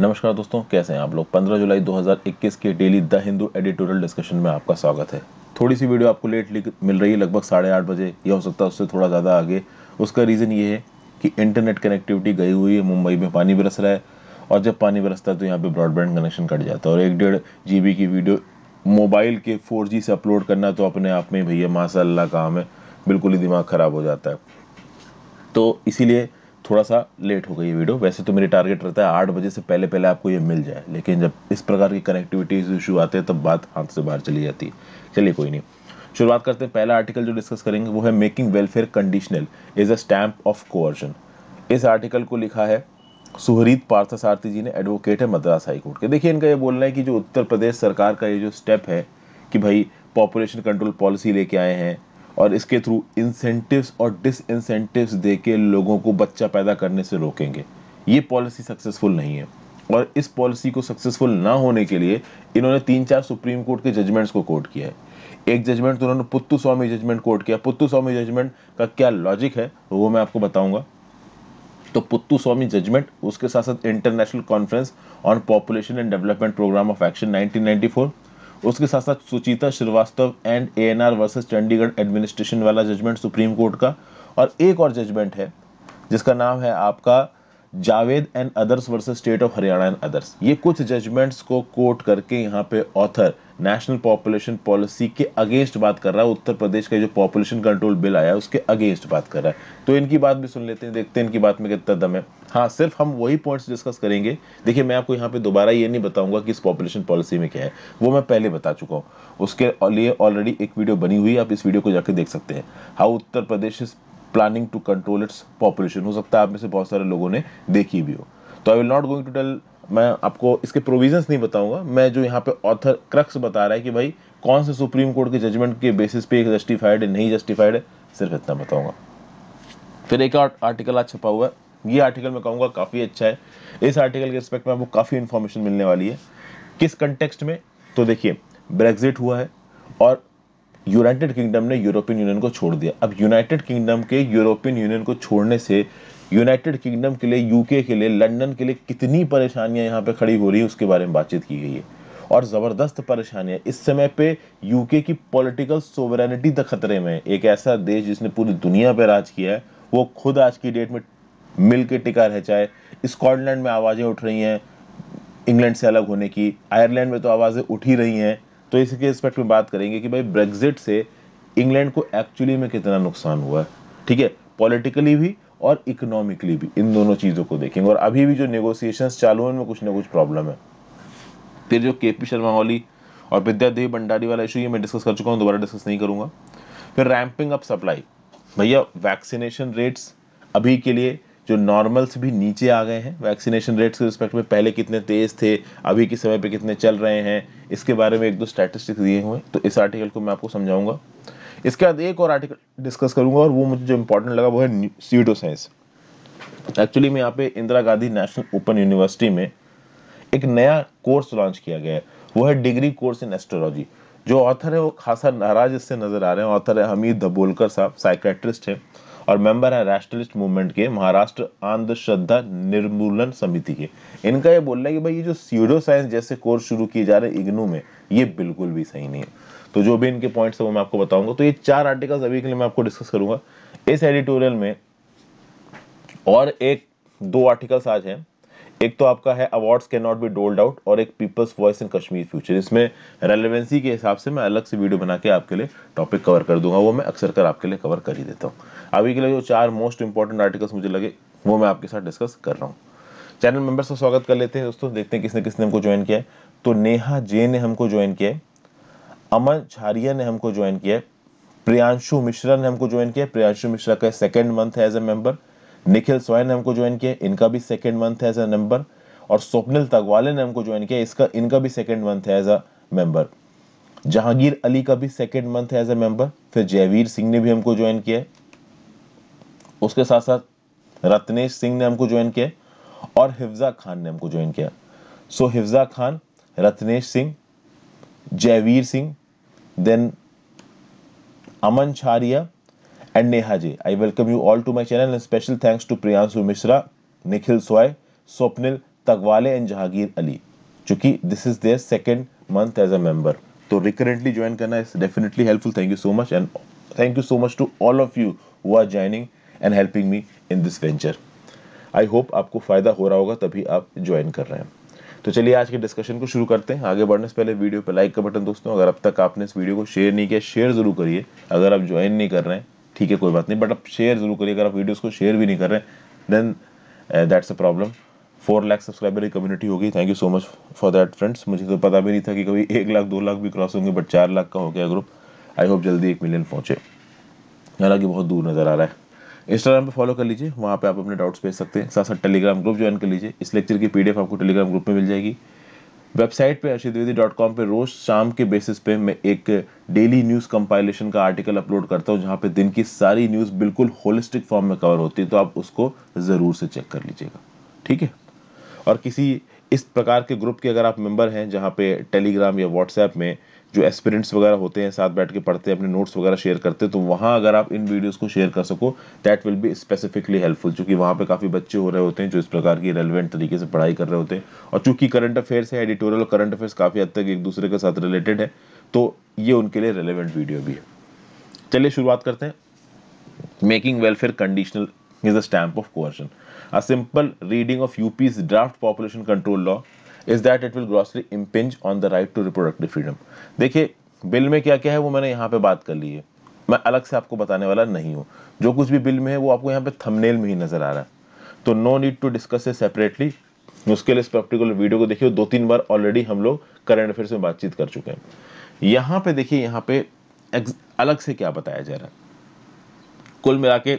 नमस्कार दोस्तों कैसे हैं आप लोग 15 जुलाई 2021 के daily the Hindu editorial discussion में आपका स्वागत है थोड़ी सी वीडियो आपको लेट मिल रही है लगभग साढ़े आठ बजे या हो सकता है उससे थोड़ा ज़्यादा आगे उसका रीज़न ये है कि इंटरनेट कनेक्टिविटी गई हुई है मुंबई में पानी बरस रहा है और जब पानी बरसता है तो यहाँ पर ब्रॉडबैंड कनेक्शन कट जाता है और एक डेढ़ जी की वीडियो मोबाइल के फोर से अपलोड करना तो अपने आप में भैया माशा काम है बिल्कुल ही दिमाग ख़राब हो जाता है तो इसीलिए थोड़ा सा लेट हो गई ये वीडियो वैसे तो मेरी टारगेट रहता है आठ बजे से पहले पहले आपको ये मिल जाए लेकिन जब इस प्रकार की कनेक्टिविटी इशू आते हैं तब बात हाथ से बाहर चली जाती है चलिए कोई नहीं शुरुआत करते हैं पहला आर्टिकल जो डिस्कस करेंगे वो है making welfare conditional is a stamp of coercion इस आर्टिकल को लिखा है सुहरीत पार्थ सारथी जी ने एडवोकेट है मद्रास हाईकोर्ट के देखिए इनका ये बोलना है कि जो उत्तर प्रदेश सरकार का ये जो स्टेप है कि भाई पॉपुलेशन कंट्रोल पॉलिसी लेके आए हैं और इसके थ्रू इंसेंटिव्स और डिसइंसेंटिव्स देके लोगों को बच्चा पैदा करने से रोकेंगे ये पॉलिसी सक्सेसफुल नहीं है और इस पॉलिसी को सक्सेसफुल ना होने के लिए इन्होंने तीन चार सुप्रीम कोर्ट के जजमेंट्स को कोर्ट किया है एक जजमेंट तो उन्होंने पुत्तु स्वामी जजमेंट कोर्ट किया पुत्तु स्वामी जजमेंट का क्या लॉजिक है वो मैं आपको बताऊंगा तो पुत्तु स्वामी जजमेंट उसके साथ साथ international conference on population and development programme of action nineteen उसके साथ साथ Suchita Srivastava and A N R versus Chandigarh administration वाला जजमेंट सुप्रीम कोर्ट का और एक और जजमेंट है जिसका नाम है आपका Javed and others versus state of Haryana and others ये कुछ जजमेंट्स को कोट करके यहाँ पे ऑथर नेशनल पॉपुलेशन पॉलिसी के अगेंस्ट बात कर रहा है उत्तर प्रदेश का जो पॉपुलेशन कंट्रोल बिल आया है उसके अगेंस्ट बात कर रहा है तो इनकी बात भी सुन लेते हैं देखते हैं इनकी बात में कितना दम है हाँ सिर्फ हम वही पॉइंट्स डिस्कस करेंगे देखिए मैं आपको यहाँ पे दोबारा ये नहीं बताऊंगा कि इस पॉपुलेशन पॉलिसी में क्या है वो मैं पहले बता चुका हूँ उसके लिए ऑलरेडी एक वीडियो बनी हुई है आप इस वीडियो को जाकर देख सकते हैं how Uttar Pradesh planning to control its population हो सकता है आप में से बहुत सारे लोगों ने देखी भी हो तो I will not going to tell मैं आपको इसके प्रोविजंस नहीं बताऊंगा मैं जो यहाँ पे ऑथर क्रक्स बता रहा है कि भाई कौन से सुप्रीम कोर्ट के जजमेंट के बेसिस पे जस्टिफाइड है नहीं जस्टिफाइड है सिर्फ इतना बताऊंगा फिर एक आर्टिकल आज छपा हुआ है ये आर्टिकल मैं कहूँगा काफ़ी अच्छा है इस आर्टिकल के रिस्पेक्ट में आपको काफ़ी इन्फॉर्मेशन मिलने वाली है किस कंटेक्स्ट में तो देखिए ब्रेग्जिट हुआ है और यूनाइटेड किंगडम ने यूरोपियन यूनियन को छोड़ दिया अब यूनाइटेड किंगडम के यूरोपियन यूनियन को छोड़ने से यूनाइटेड किंगडम के लिए यूके के लिए लंदन के लिए कितनी परेशानियां यहाँ पे खड़ी हो रही है उसके बारे में बातचीत की गई है और ज़बरदस्त परेशानियां इस समय पे यूके की पॉलिटिकल सोवरेनिटी तक खतरे में है एक ऐसा देश जिसने पूरी दुनिया पर राज किया है वो खुद आज की डेट में मिल के टिका रह चाहे स्कॉटलैंड में आवाज़ें उठ रही हैं इंग्लैंड से अलग होने की आयरलैंड में तो आवाज़ें उठ ही रही हैं तो इसके रिस्पेक्ट में बात करेंगे कि भाई ब्रेग्जिट से इंग्लैंड को एक्चुअली में कितना नुकसान हुआ है ठीक है पॉलिटिकली भी और इकोनॉमिकली भी इन दोनों चीज़ों को देखेंगे और अभी भी जो नेगोशिएशंस चालू हैं उनमें कुछ ना कुछ प्रॉब्लम है फिर जो के पी शर्मा ओली और विद्यादेवी भंडारी वाला इशू ये मैं डिस्कस कर चुका हूँ दोबारा डिस्कस नहीं करूँगा फिर रैम्पिंग अप सप्लाई भैया वैक्सीनेशन रेट्स अभी के लिए जो नॉर्मल्स भी नीचे आ गए हैं वैक्सीनेशन रेट्स के रिस्पेक्ट में पहले कितने तेज़ थे अभी के समय पे कितने चल रहे हैं इसके बारे में एक दो स्टैटिस्टिक्स दिए हुए तो इस आर्टिकल को मैं आपको समझाऊंगा इसके बाद एक और आर्टिकल डिस्कस करूंगा और वो मुझे जो इम्पोर्टेंट लगा वो है सीडो साइंस एक्चुअली में यहाँ पे Indira Gandhi national open university में एक नया कोर्स लॉन्च किया गया है वो है डिग्री कोर्स इन एस्ट्रोलॉजी जो ऑथर है वो खासा नाराज इससे नज़र आ रहे हैं ऑथर है हमीद धबोलकर साहब साइकेट्रिस्ट हैं और मेंबर है नेशनलिस्ट मूवमेंट के महाराष्ट्र अंधश्रद्धा निर्मूलन समिति के इनका ये बोलना है कि भाई ये जो सीडो साइंस जैसे कोर्स शुरू किए जा रहे हैं इग्नू में ये बिल्कुल भी सही नहीं है तो जो भी इनके पॉइंट्स है वो मैं आपको बताऊंगा तो ये चार आर्टिकल्स अभी के लिए मैं आपको डिस्कस करूंगा इस एडिटोरियल में और एक दो आर्टिकल्स आज हैं एक तो आपका है awards can not be doled out और एक people's voice in Kashmir future इसमें रेलिवेंसी के हिसाब से मैं अलग से वीडियो बना के आपके लिए टॉपिक कवर कर दूंगा वो मैं अक्सर कर आपके लिए कवर कर ही देता हूँ अभी के लिए जो चार मोस्ट इंपॉर्टेंट आर्टिकल्स मुझे लगे वो मैं आपके साथ डिस्कस कर रहा हूँ चैनल मेंबर्स का स्वागत कर लेते हैं दोस्तों देखते हैं किसने किसने हमको ज्वाइन किया है तो नेहा जे ने हमको ज्वाइन किया है अमन छारिया ने हमको ज्वाइन किया है प्रियांशु मिश्रा ने हमको ज्वाइन किया है प्रियांशु मिश्रा का सेकेंड मंथ है as a member Nikhil Soyan ने हमको ज्वाइन किया इनका भी सेकेंड मंथ है एज अ मेंबर और स्वप्निल तगवाले ने हमको ज्वाइन किया इसका इनका भी सेकेंड मंथ है as a member Jahangir Ali का भी सेकेंड मंथ है एज अ मेंबर फिर जयवीर सिंह ने भी हमको ज्वाइन किया उसके साथ साथ रत्नेश सिंह ने हमको ज्वाइन किया और हिफ्जा खान ने हमको ज्वाइन किया so Hifza Hifza Khan Ratnesh Singh Jaiveer Singh then Aman Chhariya and Neha ji. I welcome you all to my channel and special thanks to Priyanshu Mishra, Nikhil Soy, Swapnil Tagwale and Jahangir Ali. Because this is their second month as a member. So recurrently join karna is definitely helpful. Thank you so much and thank you so much to all of you who are joining and helping me in this venture. I hope आपको फ़ायदा हो रहा होगा तभी आप join कर रहे हैं तो चलिए आज के डिस्कशन को शुरू करते हैं आगे बढ़ने से पहले वीडियो पे लाइक का बटन दोस्तों अगर अब तक आपने इस वीडियो को शेयर नहीं किया शेयर ज़रूर करिए अगर आप ज्वाइन नहीं कर रहे हैं ठीक है कोई बात नहीं बट आप शेयर जरूर करिए अगर आप वीडियोस को शेयर भी नहीं कर रहे then that's a problem four lakh subscriber की कम्युनिटी होगी thank you so much for that friends मुझे तो पता भी नहीं था कि कभी एक लाख दो लाख भी क्रॉस होंगे बट चार लाख का हो गया ग्रुप आई होप जल्दी एक मिलियन पहुंचे हालांकि बहुत दूर नज़र आ रहा है इंस्टाग्राम पे फॉलो कर लीजिए वहाँ पे आप अपने डाउट्स भेज सकते हैं साथ साथ टेलीग्राम ग्रुप ज्वाइन कर लीजिए इस लेक्चर की पीडीएफ आपको टेलीग्राम ग्रुप में मिल जाएगी वेबसाइट पे अर्षित द्विवेदी डॉट कॉम पर रोज शाम के बेसिस पे मैं एक डेली न्यूज़ कंपाइलेशन का आर्टिकल अपलोड करता हूँ जहाँ पे दिन की सारी न्यूज़ बिल्कुल होलिस्टिक फॉर्म में कवर होती है तो आप उसको ज़रूर से चेक कर लीजिएगा ठीक है और किसी इस प्रकार के ग्रुप के अगर आप मेंबर हैं जहाँ पे टेलीग्राम या व्हाट्सएप में जो एस्पिरेंट्स वगैरह होते हैं साथ बैठ के पढ़ते हैं अपने नोट्स वगैरह शेयर करते हैं तो वहाँ अगर आप इन वीडियोस को शेयर कर सको that will be specifically helpful चूँकि वहाँ पे काफ़ी बच्चे हो रहे होते हैं जो इस प्रकार की रेलिवेंट तरीके से पढ़ाई कर रहे होते हैं और चूंकि करंट अफेयर्स है एडिटोरियल और करंट अफेयर्स काफ़ी हद तक एक दूसरे के साथ रिलेटेड है तो ये उनके लिए रेलिवेंट वीडियो भी है चलिए शुरुआत करते हैं making welfare conditional is a stamp of coercion. A simple reading of UP's draft population control law is that it will grossly impinge on the right to reproductive freedom देखिए bill में क्या क्या है वो मैंने यहाँ पे बात कर ली है मैं अलग से आपको बताने वाला नहीं हूँ जो कुछ भी बिल में है वो आपको यहाँ पे थंबनेल में ही नज़र आ रहा है तो no need to discuss a separately उसके लिए इस पर्टिकुलर वीडियो को देखिए दो तीन बार ऑलरेडी हम लोग करंट अफेयर्स में बातचीत कर चुके हैं यहाँ पे देखिए यहाँ पे अलग से क्या बताया जा रहा है कुल मिला के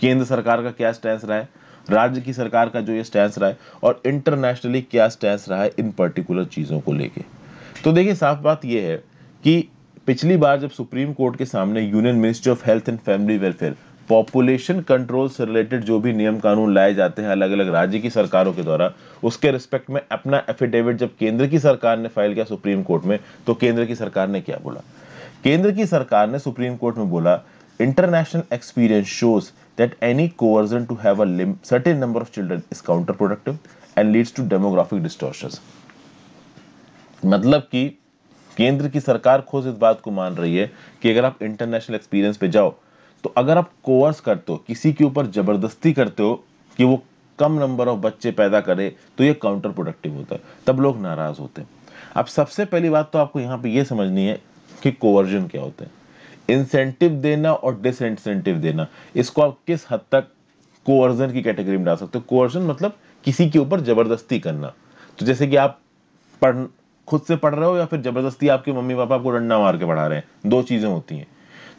केंद्र सरकार का क्या स्टैंड रहा है राज्य की सरकार का जो ये स्टैंड रहा है और इंटरनेशनली क्या स्टैंड रहा है इन पर्टिकुलर चीज़ों को लेके तो देखिए साफ बात यह है कि पिछली बार जब सुप्रीम कोर्ट के सामने union ministry of health and family welfare population control से रिलेटेड जो भी नियम कानून लाए जाते हैं अलग अलग राज्य की सरकारों के द्वारा उसके रिस्पेक्ट में अपना एफिडेविट जब केंद्र की सरकार ने फाइल किया सुप्रीम कोर्ट में तो केंद्र की सरकार ने क्या बोला केंद्र की सरकार ने सुप्रीम कोर्ट में बोला International experience shows that any coercion to have a certain number of children is counterproductive and leads to demographic distortions. मतलब कि केंद्र की सरकार खुद इस बात को मान रही है कि अगर आप इंटरनेशनल एक्सपीरियंस पे जाओ तो अगर आप कोर्स करते हो किसी के ऊपर जबरदस्ती करते हो कि वो कम नंबर ऑफ बच्चे पैदा करे तो ये काउंटर प्रोडक्टिव होता है तब लोग नाराज होते हैं अब सबसे पहली बात तो आपको यहाँ पे ये समझनी है कि कोवर्जन क्या होता है इंसेंटिव देना और डिसइंसेंटिव देना इसको आप किस हद तक कोअर्जन की कैटेगरी में डाल सकते हो कोअर्जन मतलब किसी के ऊपर जबरदस्ती करना तो जैसे कि आप पढ़ खुद से पढ़ रहे हो या फिर जबरदस्ती आपके मम्मी पापा आपको डंडा मार के पढ़ा रहे हैं दो चीज़ें होती हैं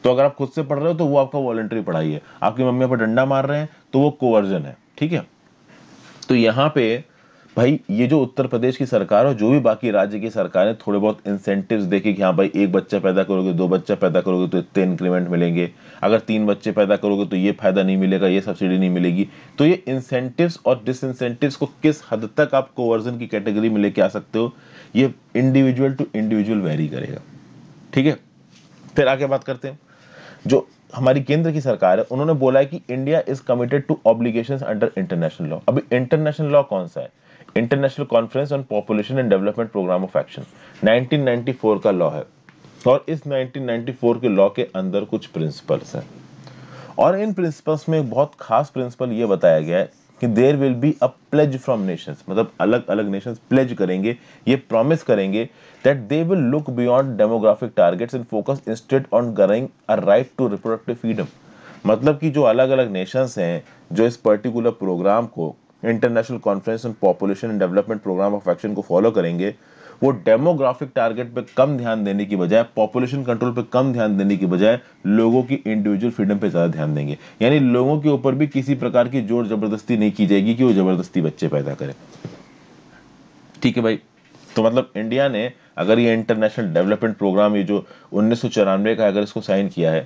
तो अगर आप खुद से पढ़ रहे हो तो वो आपका वॉलेंट्री पढ़ाई है आपकी मम्मी पापा डंडा मार रहे हैं तो वो कोवर्जन है ठीक है तो यहाँ पे भाई ये जो उत्तर प्रदेश की सरकार और जो भी बाकी राज्य की सरकार है थोड़े बहुत इंसेंटिव देखे कि हाँ भाई एक बच्चा पैदा करोगे दो बच्चा पैदा करोगे तो इतने इंक्रीमेंट मिलेंगे अगर तीन बच्चे पैदा करोगे तो ये फायदा नहीं मिलेगा ये सब्सिडी नहीं मिलेगी तो ये इंसेंटिव और डिसइंसेंटिव को किस हद तक आप कोवर्जन की कैटेगरी में लेके आ सकते हो ये इंडिविजुअल टू इंडिविजुअल वेरी करेगा ठीक है फिर आगे बात करते हैं जो हमारी केंद्र की सरकार है उन्होंने बोला है कि India is committed to obligation under international law अभी इंटरनेशनल लॉ कौन सा है international conference on population and development programme of action 1994 का लॉ है और इस 1994 के लॉ के अंदर कुछ प्रिंसिपल्स हैं और इन प्रिंसिपल्स में बहुत खास प्रिंसिपल ये बताया गया है कि there will be a pledge from nations मतलब अलग अलग नेशंस प्लेज करेंगे ये प्रॉमिस करेंगे that they will look beyond demographic targets and focus instead on guaranteeing a right to reproductive freedom मतलब कि जो अलग अलग नेशंस हैं जो इस पर्टिकुलर प्रोग्राम को international conference on population and development programme of action को फॉलो करेंगे वो डेमोग्राफिक टारगेट पे कम ध्यान देने की बजाय पॉपुलेशन कंट्रोल पे कम ध्यान देने की बजाय लोगों की इंडिविजुअल फ्रीडम पे ज़्यादा ध्यान देंगे यानी लोगों के ऊपर भी किसी प्रकार की जोर जबरदस्ती नहीं की जाएगी कि वो जबरदस्ती बच्चे पैदा करें ठीक है भाई तो मतलब इंडिया ने अगर ये इंटरनेशनल डेवलपमेंट प्रोग्राम ये जो उन्नीस का अगर इसको साइन किया है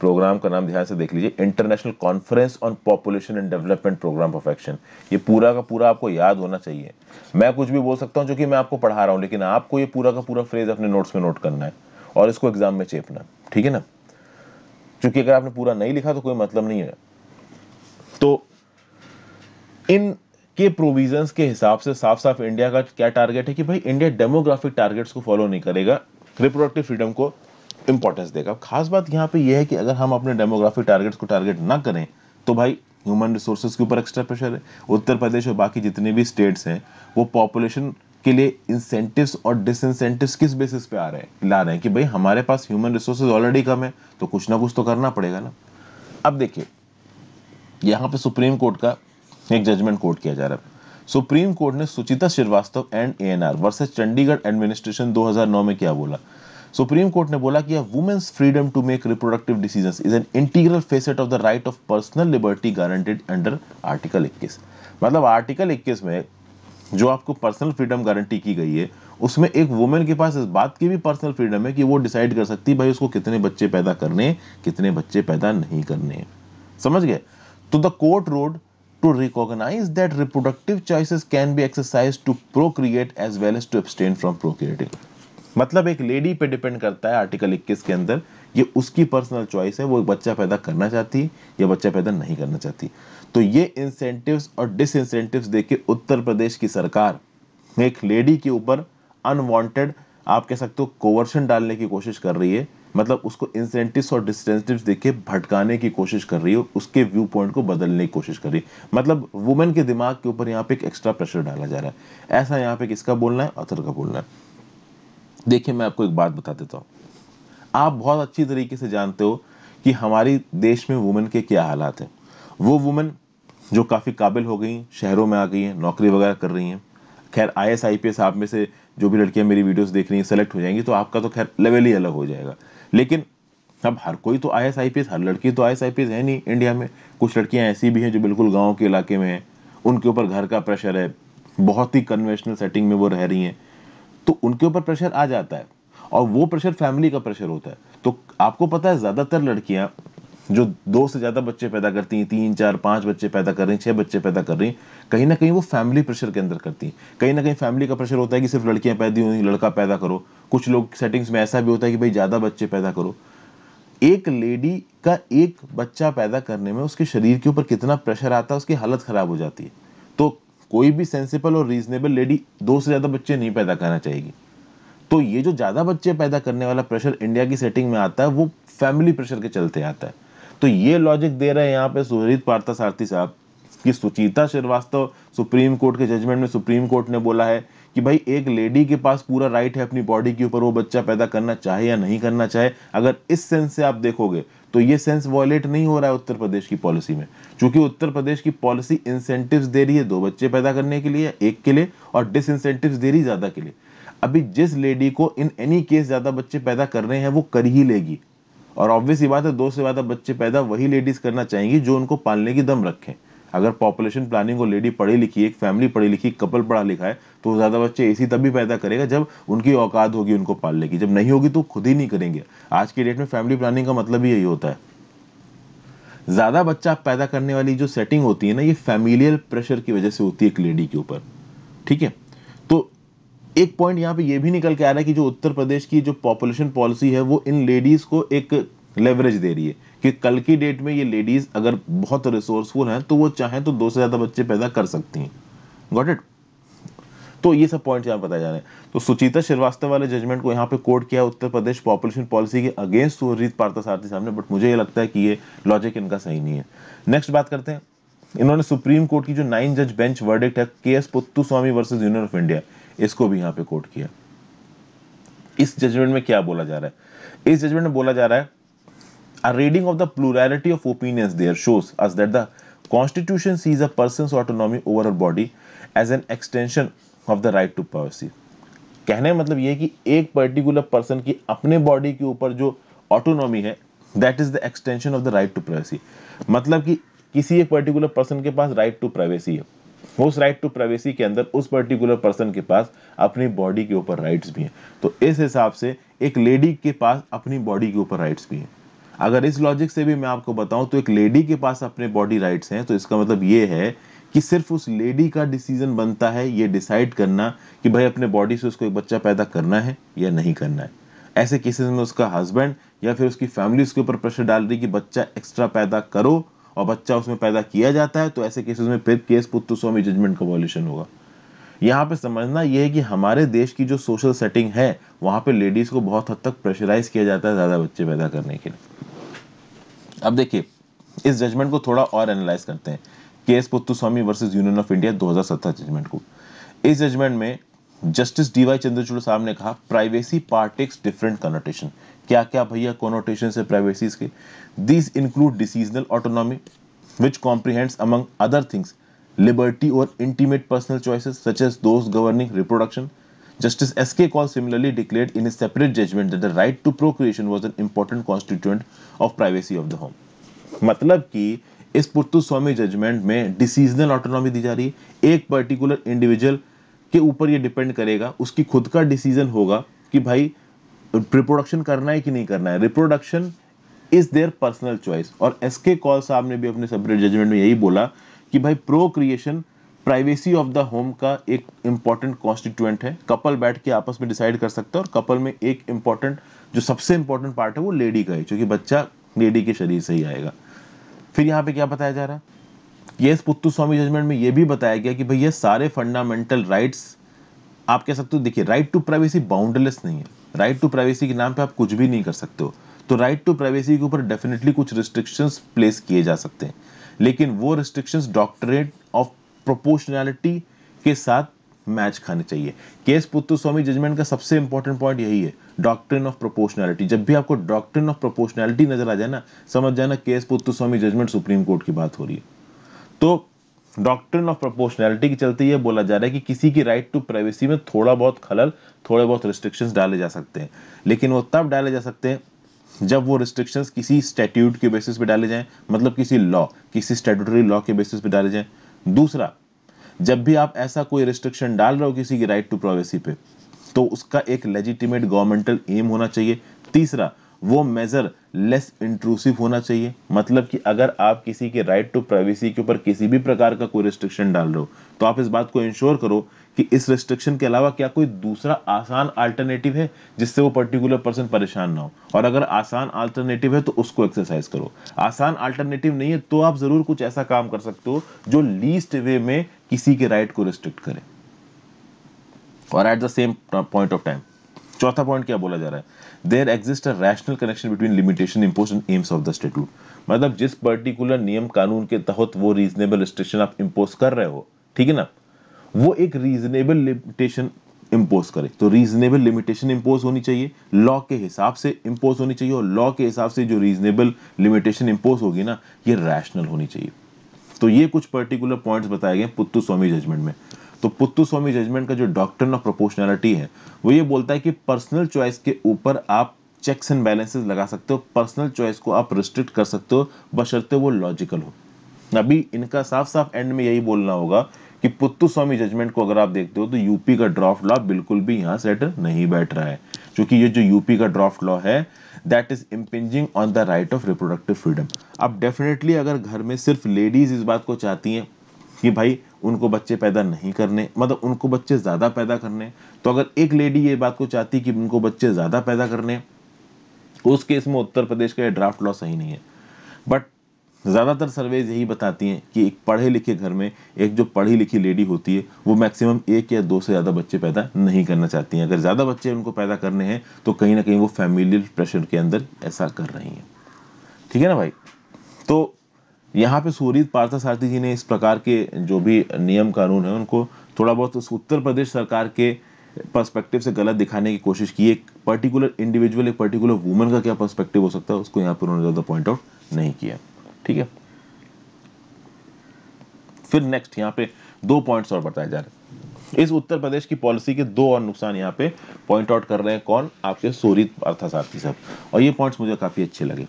प्रोग्राम का नाम ध्यान से देख लीजिए international conference on population and development programme of action ये पूरा का पूरा आपको याद होना चाहिए मैं कुछ भी बोल सकता हूँ जो कि मैं आपको पढ़ा रहा हूँ लेकिन आपको ये पूरा का पूरा फ्रेज अपने नोट्स में नोट करना है और इसको एग्जाम में चेपना ठीक है ना क्योंकि अगर आपने पूरा नहीं लिखा तो कोई मतलब नहीं है तो इन के प्रोविजंस के हिसाब से साफ साफ इंडिया का क्या टारगेट है कि भाई इंडिया डेमोग्राफिक टारगेट्स को फॉलो नहीं करेगा रिप्रोडक्टिव फ्रीडम को इंपॉर्टेंस देगा खास बात यहाँ पे यह है कि अगर हम अपने डेमोग्राफिक टारगेट्स को टारगेट ना करें तो भाई ह्यूमन रिसोर्सेज के ऊपर एक्स्ट्रा प्रेशर है उत्तर प्रदेश और बाकी जितने भी स्टेट्स हैं वो पॉपुलेशन के लिए इंसेंटिव और डिसइंसेंटिव किस बेसिस पे आ रहे हैं ला रहे हैं कि भाई हमारे पास ह्यूमन रिसोर्सेज ऑलरेडी कम है तो कुछ ना कुछ तो करना पड़ेगा ना अब देखिए यहाँ पे सुप्रीम कोर्ट का एक जजमेंट कोर्ट किया जा रहा है सुप्रीम कोर्ट ने Suchita Srivastava and A versus Chandigarh administration 2009 में क्या बोला सुप्रीम कोर्ट ने बोला कि women's freedom to make reproductive decisions is an integral facet of the right of personal liberty guaranteed under article 21 मतलब आर्टिकल 21 में जो आपको पर्सनल फ्रीडम गारंटी की गई है उसमें एक वुमेन के पास इस बात की भी पर्सनल फ्रीडम है कि वो डिसाइड कर सकती है भाई उसको कितने बच्चे पैदा करने कितने बच्चे पैदा नहीं करने समझ गए तो द कोर्ट रोड to recognise that reproductive choices can be exercise to procreate as well as to abstain from procreating मतलब एक लेडी पे डिपेंड करता है आर्टिकल 21 के अंदर ये उसकी पर्सनल चॉइस है वो बच्चा पैदा करना चाहती या बच्चा पैदा नहीं करना चाहती तो ये इंसेंटिव्स और डिस इंसेंटिव दे के उत्तर प्रदेश की सरकार एक लेडी के ऊपर अनवांटेड आप कह सकते हो कोवर्शन डालने की कोशिश कर रही है मतलब उसको इंसेंटिव्स और डिसेंटिव्स देखे भटकाने की कोशिश कर रही है उसके व्यू पॉइंट को बदलने की कोशिश कर रही है मतलब वुमेन के दिमाग के ऊपर यहाँ पे एक एक्स्ट्रा प्रेशर डाला जा रहा है ऐसा यहाँ पे किसका बोलना है अथर का बोलना है देखिए मैं आपको एक बात बता देता हूँ आप बहुत अच्छी तरीके से जानते हो कि हमारी देश में वुमेन के क्या हालात हैं वो वुमेन जो काफ़ी काबिल हो गई शहरों में आ गई हैं नौकरी वगैरह कर रही हैं खैर I S I P S आप में से जो भी लड़कियाँ मेरी वीडियोस देख रही हैं सेलेक्ट हो जाएंगी तो आपका तो खैर लेवल ही अलग हो जाएगा लेकिन अब हर कोई तो I S I P S हर लड़की तो I S I P S है नहीं इंडिया में कुछ लड़कियाँ ऐसी भी हैं जो बिल्कुल गाँव के इलाके में हैं उनके ऊपर घर का प्रेशर है बहुत ही कन्वेंशनल सेटिंग में वो रह रही हैं तो उनके ऊपर प्रेशर आ जाता है और वो प्रेशर फैमिली का प्रेशर होता है तो आपको पता है ज़्यादातर लड़कियां जो दो से ज़्यादा बच्चे पैदा करती हैं तीन चार पांच बच्चे पैदा कर रही छह बच्चे पैदा कर रही कहीं ना कहीं वो फैमिली प्रेशर के अंदर करती हैं कहीं ना कहीं फैमिली का प्रेशर होता है कि सिर्फ लड़कियां पैदा हुई लड़का पैदा करो कुछ लोग सेटिंग्स में ऐसा भी होता है कि भाई ज़्यादा बच्चे पैदा करो एक लेडी का एक बच्चा पैदा करने में उसके शरीर के ऊपर कितना प्रेशर आता है उसकी हालत ख़राब हो जाती है तो कोई भी सेंसिबल और रीजनेबल लेडी दो से ज़्यादा बच्चे नहीं पैदा करना चाहेगी तो ये जो ज़्यादा बच्चे पैदा करने वाला प्रेशर इंडिया की सेटिंग में आता है वो फैमिली प्रेशर के चलते आता है तो ये लॉजिक दे रहे हैं यहाँ पे सुहरित पार्था सारथी साहब कि सुचिता श्रीवास्तव सुप्रीम कोर्ट के जजमेंट में सुप्रीम कोर्ट ने बोला है कि भाई एक लेडी के पास पूरा राइट है अपनी बॉडी के ऊपर वो बच्चा पैदा करना चाहे या नहीं करना चाहे अगर इस सेंस से आप देखोगे तो ये सेंस वॉयलेट नहीं हो रहा है उत्तर प्रदेश की पॉलिसी में क्योंकि उत्तर प्रदेश की पॉलिसी इंसेंटिव्स दे रही है दो बच्चे पैदा करने के लिए एक के लिए और डिस दे रही ज़्यादा के लिए अभी जिस लेडी को इन एनी केस ज़्यादा बच्चे पैदा कर रहे हैं वो कर ही लेगी और ऑब्वियस ये बात है दो से ज़्यादा बच्चे पैदा वही लेडीज़ करना चाहेंगी जो उनको पालने की दम रखें अगर पॉपुलेशन प्लानिंग को लेडी पढ़ी लिखी एक फैमिली पढ़ी लिखी कपल पढ़ा लिखा है तो ज़्यादा बच्चे ऐसी तभी पैदा करेगा जब उनकी औकात होगी उनको पालने की जब नहीं होगी तो खुद ही नहीं करेंगे आज की डेट में फैमिली प्लानिंग का मतलब ही यही होता है ज़्यादा बच्चा पैदा करने वाली जो सेटिंग होती है ना ये फैमिलियल प्रेशर की वजह से होती है एक लेडी के ऊपर ठीक है तो एक पॉइंट यहाँ पे ये भी निकल के आ रहा है कि जो उत्तर प्रदेश की जो पॉपुलेशन पॉलिसी है वो इन लेडीज़ को एक लेवरेज दे रही है कि कल की डेट में ये लेडीज अगर बहुत रिसोर्सफुल हैं तो वो चाहें तो दो से ज़्यादा बच्चे पैदा कर सकती हैं गॉट इट तो ये सब पॉइंट यहाँ बताए जा रहे हैं तो सुचिता श्रीवास्तव वाले जजमेंट को यहाँ पे कोर्ट किया उत्तर प्रदेश पॉपुलेशन पॉलिसी के अगेंस्ट सुरजीत पार्था पार्थसारथी सामने बट मुझे ये लगता है कि ये लॉजिक इनका सही नहीं है नेक्स्ट बात करते हैं इन्होंने सुप्रीम कोर्ट की जो नाइन जज बेंच वर्डिक्ट है K S Puttaswamy versus union of India इसको भी यहाँ पे कोर्ट किया इस जजमेंट में क्या बोला जा रहा है इस जजमेंट में बोला जा रहा है A reading of the plurality of opinions there shows us that the Constitution sees a person's autonomy over her body as an extension of the right to privacy. kehne matlab ye hai ki ek particular person ki apne body ke upar jo autonomy hai that is the extension of the right to privacy matlab ki किसी एक particular person के पास right to privacy है उस right to privacy के अंदर उस particular person के पास अपनी बॉडी के ऊपर राइट्स भी हैं तो इस हिसाब से एक लेडी के पास अपनी बॉडी के ऊपर राइट्स भी हैं अगर इस लॉजिक से भी मैं आपको बताऊं तो एक लेडी के पास अपने बॉडी राइट्स हैं तो इसका मतलब ये है कि सिर्फ उस लेडी का डिसीजन बनता है ये डिसाइड करना कि भाई अपने बॉडी से उसको एक बच्चा पैदा करना है या नहीं करना है ऐसे केसेस में उसका हस्बैंड या फिर उसकी फैमिली उसके ऊपर प्रेशर डाल रही कि बच्चा एक्स्ट्रा पैदा करो और बच्चा उसमें पैदा किया जाता है तो ऐसे केसेस में फिर केस पुत्र स्वामी जजमेंट का वॉल्यूशन होगा यहाँ पे समझना ये है कि हमारे देश की जो सोशल सेटिंग है वहां पे लेडीज़ को बहुत हद तक प्रेशराइज किया जाता है ज़्यादा बच्चे पैदा करने के लिए अब देखिए इस जजमेंट को थोड़ा और एनालाइज करते हैं K S Puttaswamy versus union of India दो जजमेंट को इस जजमेंट में जस्टिस डी वाई चंद्रचूड़ साहब ने कहा प्राइवेसी पार्टिक्स डिफरेंट कनोटेशन क्या क्या भैया कॉनोटेशन है प्राइवेसीज के this include decisional autonomy which comprehends among other things liberty or intimate personal choices such as those governing reproduction. Justice S.K. call similarly declared in a separate judgment that the right to procreation was an important constituent of privacy of the home. matlab ki is Puttaswamy swami judgment mein decisional autonomy di ja rahi hai ek particular individual ke upar ye depend karega uski khud ka decision hoga ki bhai reproduction karna hai ki nahi karna hai reproduction is their personal choice aur sk call call ne bhi apne separate judgment mein yahi bola कि भाई procreation privacy of the home का एक important constituent है couple बैठ के आपस में decide कर सकता है और कपल में एक इम्पॉर्टेंट जो सबसे इम्पॉर्टेंट पार्ट है वो लेडी का है क्योंकि बच्चा लेडी के शरीर से ही आएगा फिर यहाँ पे क्या बताया जा रहा है यस पुत्तु स्वामी जजमेंट में ये भी बताया गया कि भैया सारे फंडामेंटल राइट्स आप कह सकते हो देखिए राइट टू प्राइवेसी बाउंडलेस नहीं है राइट टू प्राइवेसी के नाम पे आप कुछ भी नहीं कर सकते हो तो राइट टू प्राइवेसी के ऊपर डेफिनेटली कुछ रिस्ट्रिक्शंस प्लेस किए जा सकते हैं लेकिन वो रिस्ट्रिक्शंस डॉक्टरेट ऑफ प्रोपोर्शनैलिटी के साथ मैच खानी चाहिए केस पुत्तु स्वामी जजमेंट का सबसे इंपॉर्टेंट पॉइंट यही है डॉक्ट्रिन ऑफ प्रोपोर्शनैलिटी जब भी आपको डॉक्ट्रिन ऑफ प्रोपोर्शनैलिटी नजर आ जाए ना समझ जाना case Puttaswamy judgment supreme court की बात हो रही है तो डॉक्ट्रिन ऑफ प्रोपोर्शनैलिटी के चलते ये बोला जा रहा है कि किसी की राइट टू प्राइवेसी में थोड़ा बहुत खलल थोड़े बहुत रिस्ट्रिक्शंस डाले जा सकते हैं लेकिन वो तब डाले जा सकते हैं जब वो रिस्ट्रिक्शंस किसी स्टेट्यूट के बेसिस पे डाले जाएं मतलब किसी लॉ किसी स्टैट्यूटरी लॉ के बेसिस पे डाले जाएं दूसरा जब भी आप ऐसा कोई रिस्ट्रिक्शन डाल रहे हो किसी की राइट टू प्राइवेसी पे तो उसका एक लेजिटिमेट गवर्नमेंटल एम होना चाहिए तीसरा वो मेजर लेस इंट्रूसिव होना चाहिए मतलब कि अगर आप किसी के राइट टू प्राइवेसी के ऊपर किसी भी प्रकार का कोई रिस्ट्रिक्शन डाल रहे हो तो आप इस बात को इंश्योर करो कि इस रिस्ट्रिक्शन के अलावा क्या कोई दूसरा आसान अल्टरनेटिव है जिससे वो पर्टिकुलर पर्सन परेशान ना हो और अगर आसान अल्टरनेटिव है तो उसको एक्सरसाइज करो आसान अल्टरनेटिव नहीं है तो आप ज़रूर कुछ ऐसा काम कर सकते हो जो लीस्ट वे में किसी के राइट को रिस्ट्रिक्ट करे और at the same point of time चौथा पॉइंट क्या बोला जा रहा है there exist a rational connection between limitation impose and aims of the statute मतलब जिस पर्टिकुलर नियम कानून के तहत वो रीजनेबल रिस्ट्रिक्शन आप इम्पोज कर रहे हो ठीक है ना वो एक रीजनेबल लिमिटेशन इम्पोज करे तो रीजनेबल लिमिटेशन इम्पोज होनी चाहिए लॉ के हिसाब से इम्पोज होनी चाहिए और लॉ के हिसाब से जो रीजनेबल लिमिटेशन इम्पोज होगी ना ये रैशनल होनी चाहिए तो ये कुछ पर्टिकुलर पॉइंट्स बताए गए पुत्तु स्वामी जजमेंट में तो पुत्तु स्वामी जजमेंट का जो डॉक्टर ऑफ प्रोपोर्शनैलिटी है वो ये बोलता है कि पर्सनल चॉइस के ऊपर आप चेक्स एंड बैलेंसेस लगा सकते हो पर्सनल चॉइस को आप रिस्ट्रिक्ट कर सकते हो बशर्ते वो लॉजिकल हो अभी इनका साफ साफ एंड में यही बोलना होगा कि पुत्तु स्वामी जजमेंट को अगर आप देखते हो तो यूपी का ड्राफ्ट लॉ बिल्कुल भी यहां सेट नहीं बैठ रहा है क्योंकि ये जो यूपी का ड्राफ्ट लॉ है that is impinging on the right of reproductive freedom अब डेफिनेटली अगर घर में सिर्फ लेडीज इस बात को चाहती हैं कि भाई उनको बच्चे पैदा नहीं करने मतलब उनको बच्चे ज़्यादा पैदा करने तो अगर एक लेडी ये बात को चाहती कि उनको बच्चे ज़्यादा पैदा करने उस केस में उत्तर प्रदेश का ये ड्राफ्ट लॉ सही नहीं है बट ज़्यादातर सर्वेज यही बताती हैं कि एक पढ़े लिखे घर में एक जो पढ़ी लिखी लेडी होती है वो मैक्सिमम एक या दो से ज़्यादा बच्चे पैदा नहीं करना चाहती हैं अगर ज़्यादा बच्चे उनको पैदा करने हैं तो कहीं ना कहीं वो फैमिलियल प्रेशर के अंदर ऐसा कर रही हैं ठीक है ना भाई तो यहाँ पे सूरीत पार्थसारथी जी ने इस प्रकार के जो भी नियम कानून हैं उनको थोड़ा बहुत उस उत्तर प्रदेश सरकार के पर्सपेक्टिव से गलत दिखाने की कोशिश की एक पर्टिकुलर इंडिविजुअल एक पर्टिकुलर वूमन का क्या पर्सपेक्टिव हो सकता है उसको यहाँ पर उन्होंने ज़्यादा पॉइंट आउट नहीं किया ठीक है फिर नेक्स्ट यहाँ पे दो पॉइंट्स और बताए जा रहे हैं इस उत्तर प्रदेश की पॉलिसी के दो और नुकसान यहां पे पॉइंट आउट कर रहे हैं कौन आपके सोरित अर्थासार्थी साहब और ये पॉइंट्स मुझे काफ़ी अच्छे लगे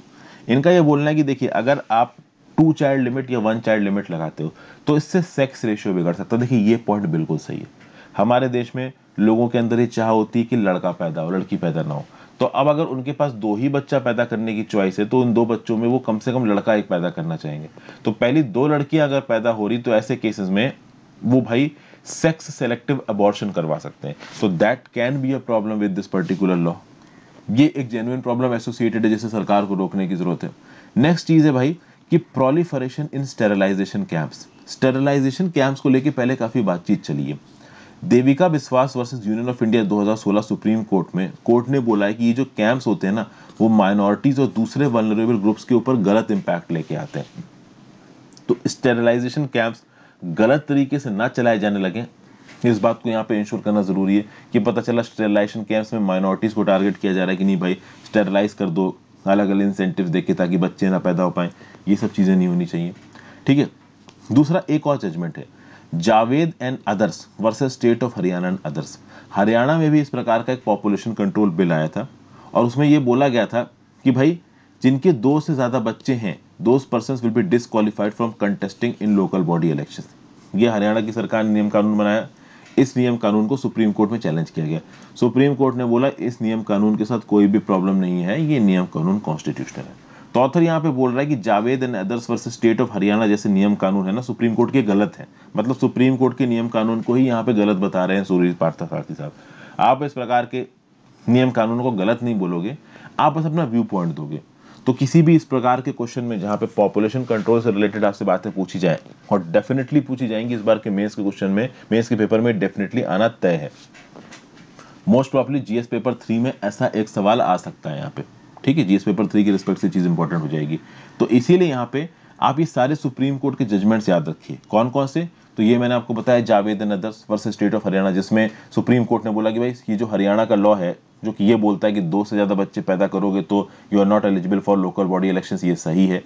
इनका ये बोलना है कि देखिए अगर आप टू चाइल्ड लिमिट या वन चाइल्ड लिमिट लगाते हो तो इससे सेक्स रेशियो बिगड़ सकता है देखिए ये पॉइंट बिल्कुल सही है हमारे देश में लोगों के अंदर ये चाह होती है कि लड़का पैदा हो लड़की पैदा ना हो तो अब अगर उनके पास दो ही बच्चा पैदा करने की च्वाइस है तो उन दो बच्चों में वो कम से कम लड़का एक पैदा करना चाहेंगे तो पहली दो लड़कियां अगर पैदा हो रही तो ऐसे केसेस में वो भाई सेक्स सेलेक्टिव अबॉर्शन करवा सकते हैं तो that can be a problem with this particular law ये एक जेन्युन प्रॉब्लम एसोसिएटेड है जिसे सरकार को रोकने की जरूरत है नेक्स्ट चीज़ है भाई कि proliferation in sterilization camps sterilization camps को लेकर पहले काफ़ी बातचीत चली है Devika Biswas versus union of India 2016 supreme court में कोर्ट ने बोला है कि ये जो कैंप्स होते हैं ना वो माइनॉरिटीज और दूसरे वनरेबल ग्रुप्स के ऊपर गलत इम्पैक्ट लेके आते हैं तो स्टेरलाइजेशन कैंप्स गलत तरीके से ना चलाए जाने लगे इस बात को यहाँ पे इंश्योर करना जरूरी है कि पता चला स्टेरलाइजेशन कैंप्स में माइनॉरिटीज़ को टारगेट किया जा रहा है कि नहीं भाई स्टेरलाइज कर दो अलग अलग इंसेंटिव देखे ताकि बच्चे ना पैदा हो पाएँ ये सब चीज़ें नहीं होनी चाहिए ठीक है दूसरा एक और जजमेंट है Javed and others versus state of Haryana and others Haryana में भी इस प्रकार का एक पॉपुलेशन कंट्रोल बिल आया था और उसमें यह बोला गया था कि भाई जिनके दो से ज़्यादा बच्चे हैं दो person will be disqualified from contesting in local body election ये हरियाणा की सरकार ने नियम कानून बनाया इस नियम कानून को सुप्रीम कोर्ट में चैलेंज किया गया सुप्रीम कोर्ट ने बोला इस नियम कानून के साथ कोई भी प्रॉब्लम नहीं है ये नियम कानून कॉन्स्टिट्यूशनल है तो ऑथर यहाँ पे बोल रहा है कि Javed and others versus state of Haryana जैसे नियम कानून है ना सुप्रीम कोर्ट के गलत है मतलब सुप्रीम कोर्ट के नियम कानून को ही यहाँ पे गलत बता रहे हैं सूर्य सारथी साहब आप इस प्रकार के नियम कानून को गलत नहीं बोलोगे आप बस अपना व्यू पॉइंट दोगे तो किसी भी इस प्रकार के क्वेश्चन में जहाँ पे पॉपुलेशन कंट्रोल से रिलेटेड आपसे बातें पूछी जाए और डेफिनेटली पूछी जाएंगी इस बार के मेन्स के क्वेश्चन में मेन्स के पेपर में डेफिनेटली आना तय है most properly GS paper three में ऐसा एक सवाल आ सकता है यहाँ पे ठीक है जीएस पेपर थ्री के रिस्पेक्ट से चीज़ इंपॉर्टेंट हो जाएगी तो इसीलिए यहाँ पे आप ये सारे सुप्रीम कोर्ट के जजमेंट्स याद रखिए कौन कौन से तो ये मैंने आपको बताया Javed and others versus state of Haryana जिसमें सुप्रीम कोर्ट ने बोला कि भाई ये जो हरियाणा का लॉ है जो कि ये बोलता है कि दो से ज़्यादा बच्चे पैदा करोगे तो you are not eligible for local body election ये सही है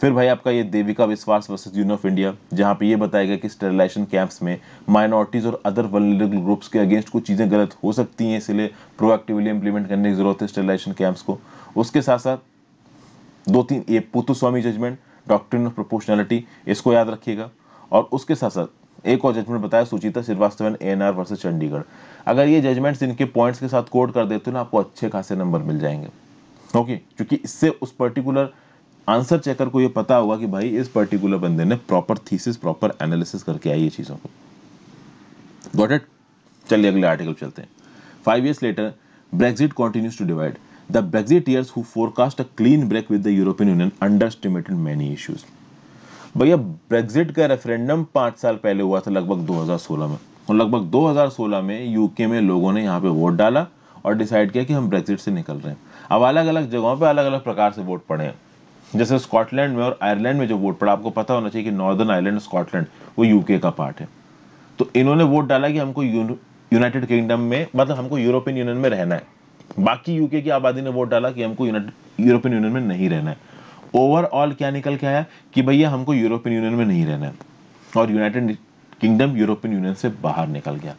फिर भाई आपका ये देविका विश्वास वर्सेज यूनियन ऑफ इंडिया जहाँ पे ये बताया गया कि स्टेलाइजेशन कैंप्स में माइनॉरिटीज़ और अदर वनरेबल ग्रुप्स के अगेंस्ट कुछ चीज़ें गलत हो सकती हैं इसलिए प्रोएक्टिवली इंप्लीमेंट करने की ज़रूरत है स्टेरिलाइजेशन कैंप्स को उसके साथ साथ दो तीन ये Puttaswamy judgment doctrine of proportionality इसको याद रखिएगा और उसके साथ साथ एक और जजमेंट बताया Suchita N A R versus Chandigarh अगर ये जजमेंट्स इनके पॉइंट्स के साथ कोड कर देते हो ना आपको अच्छे खासे नंबर मिल जाएंगे ओके क्योंकि इससे उस पर्टिकुलर आंसर चेकर को ये पता होगा कि भाई इस पर्टिकुलर बंदे ने प्रॉपर थीसिस प्रॉपर एनालिसिस करके आई ये चीज़ों को गॉट इट चलिए अगले आर्टिकल चलते हैं five years later Brexit continues to divide the Brexiteers who forecast a clean break with the European Union under underestimated many issues भैया ब्रेग्जिट का रेफरेंडम पाँच साल पहले हुआ था लगभग दो हज़ार सोलह में और लगभग दो हज़ार सोलह में यूके में लोगों ने यहाँ पर वोट डाला और डिसाइड किया कि हम ब्रेग्जिट से निकल रहे हैं अब अलग अलग जगहों पर अलग अलग प्रकार से वोट पड़े हैं जैसे स्कॉटलैंड में और आयरलैंड में जो वोट पड़ा आपको पता होना चाहिए कि नॉर्दर्न आयरलैंड स्कॉटलैंड वो यूके का पार्ट है तो इन्होंने वोट डाला कि हमको यूनाइटेड किंगडम में मतलब हमको यूरोपियन यूनियन में रहना है बाकी यूके की आबादी ने वोट डाला कि हमको यूरोपियन यूनियन में नहीं रहना है ओवरऑल क्या निकल के आया कि भैया हमको यूरोपियन यूनियन में नहीं रहना है और यूनाइटेड किंगडम यूरोपियन यूनियन से बाहर निकल गया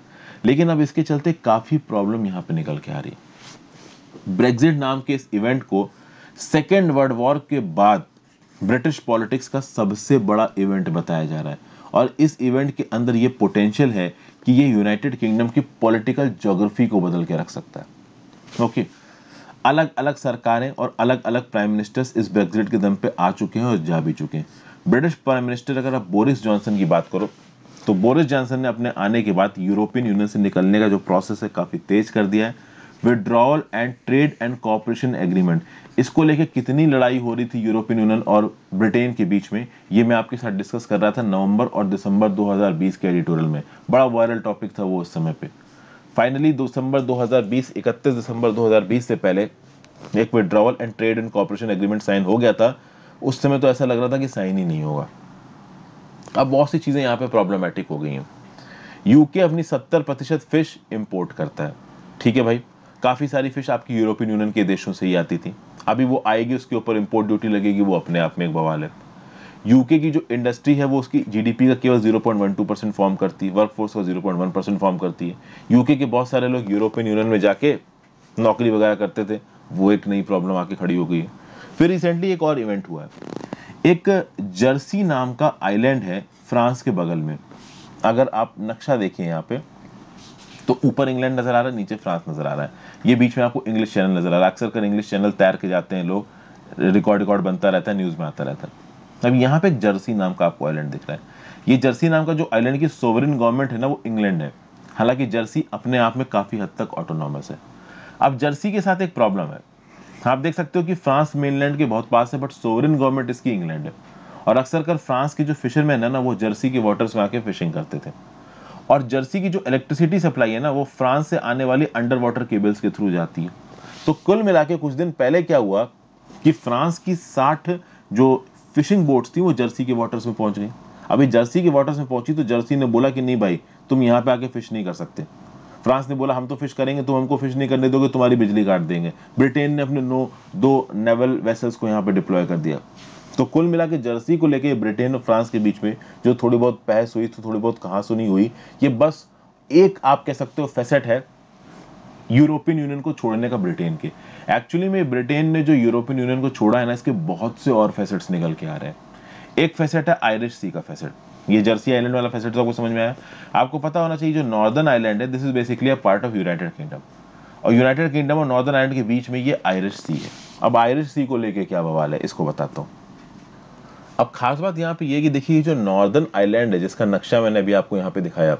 लेकिन अब इसके चलते काफ़ी प्रॉब्लम यहां पे निकल के आ रही ब्रेग्जिट नाम के इस इवेंट को सेकेंड वर्ल्ड वॉर के बाद ब्रिटिश पॉलिटिक्स का सबसे बड़ा इवेंट बताया जा रहा है और इस इवेंट के अंदर ये पोटेंशियल है कि ये यूनाइटेड किंगडम की पॉलिटिकल जोग्राफी को बदल के रख सकता है ओके अलग अलग सरकारें और अलग अलग प्राइम मिनिस्टर्स इस ब्रेग्जिट के दम पे आ चुके हैं और जा भी चुके हैं ब्रिटिश प्राइम मिनिस्टर अगर आप बोरिस जॉनसन की बात करो तो बोरिस जॉनसन ने अपने आने के बाद यूरोपियन यूनियन से निकलने का जो प्रोसेस है काफ़ी तेज कर दिया है withdrawal and trade and cooperation agreement इसको लेके कितनी लड़ाई हो रही थी यूरोपियन यूनियन और ब्रिटेन के बीच में ये मैं आपके साथ डिस्कस कर रहा था नवंबर और दिसंबर 2020 के एडिटोरियल में बड़ा वायरल टॉपिक था वो उस समय पे फाइनली दिसंबर 2020 31 दिसंबर 2020 से पहले एक withdrawal and trade and cooperation agreement sign हो गया था उस समय तो ऐसा लग रहा था कि साइन ही नहीं होगा अब बहुत सी चीज़ें यहाँ पे प्रॉब्लमेटिक हो गई हैं यूके अपनी 70 प्रतिशत फिश इम्पोर्ट करता है ठीक है भाई काफ़ी सारी फिश आपकी यूरोपियन यूनियन के देशों से ही आती थी अभी वो आएगी उसके ऊपर इम्पोर्ट ड्यूटी लगेगी वो अपने आप में एक बवाल है यूके की जो इंडस्ट्री है वो उसकी जीडीपी का केवल 0.12 परसेंट फॉर्म करती है वर्कफोर्स का 0.1 परसेंट फॉर्म करती है यूके के बहुत सारे लोग यूरोपियन यूनियन में जाके नौकरी वगैरह करते थे वो एक नई प्रॉब्लम आके खड़ी हो गई है फिर रिसेंटली एक और इवेंट हुआ है एक जर्सी नाम का आइलैंड है फ्रांस के बगल में अगर आप नक्शा देखें यहाँ पे तो ऊपर इंग्लैंड नजर आ रहा है नीचे फ्रांस नजर आ रहा है ये बीच में आपको इंग्लिश चैनल नजर आ रहा है अक्सर कर इंग्लिश चैनल तैर के जाते हैं लोग रिकॉर्ड रिकॉर्ड बनता रहता है न्यूज़ में आता रहता है अब यहाँ पे जर्सी नाम का आपको आइलैंड दिख रहा है ये जर्सी नाम का जो आइलैंड की सोवरिन गवर्नमेंट है ना वो इंग्लैंड है हालांकि जर्सी अपने आप में काफ़ी हद तक ऑटोनॉमस है अब जर्सी के साथ एक प्रॉब्लम है आप देख सकते हो कि फ्रांस मेनलैंड के बहुत पास है बट सोवरिन गवर्नमेंट इसकी इंग्लैंड है और अक्सर कर फ्रांस के जो फिशरमैन है ना वो जर्सी के वाटर्स में आके फिशिंग करते थे और जर्सी की जो इलेक्ट्रिसिटी सप्लाई है ना वो फ्रांस से आने वाली अंडर वाटर केबल्स के थ्रू जाती है तो कुल मिला कुछ दिन पहले क्या हुआ कि फ्रांस की साठ जो फिशिंग बोट्स थी वो जर्सी के वाटर्स में पहुंच गई अभी जर्सी के वाटर्स में पहुंची तो जर्सी ने बोला कि नहीं भाई तुम यहाँ पे आके फिश नहीं कर सकते फ्रांस ने बोला हम तो फिश करेंगे तुम हमको फिश नहीं करने दोगे तुम्हारी बिजली काट देंगे ब्रिटेन ने अपने नो दो नेवल वेसल्स को यहाँ पे डिप्लॉय कर दिया तो कुल मिला के जर्सी को लेके ब्रिटेन और फ्रांस के बीच में जो थोड़ी बहुत बहस हुई तो थोड़ी बहुत सुनी हुई ये बस एक आप कह सकते हो फैसेट है यूरोपियन यूनियन को छोड़ने का ब्रिटेन के एक्चुअली में ब्रिटेन ने जो यूरोपियन यूनियन को छोड़ा है ना इसके बहुत से और फैसेट्स निकल के आ रहे हैं एक फैसेट है आयरिश सी का फैसेट ये जर्सी आइलैंड वाला फैसेट तो आपको समझ में आया आपको पता होना चाहिए जो नॉर्दर्न आइलैंड है this is basically a part of United Kingdom और यूनाइटेड किंगडम और नॉर्दर्न आइलैंड के बीच में ये आयरिश सी है अब आयरिश सी को लेके क्या बवाल है इसको बताता हूँ अब खास बात यहाँ पे ये कि देखिए जो नॉर्दर्न आइलैंड है जिसका नक्शा मैंने अभी आपको यहाँ पे दिखाया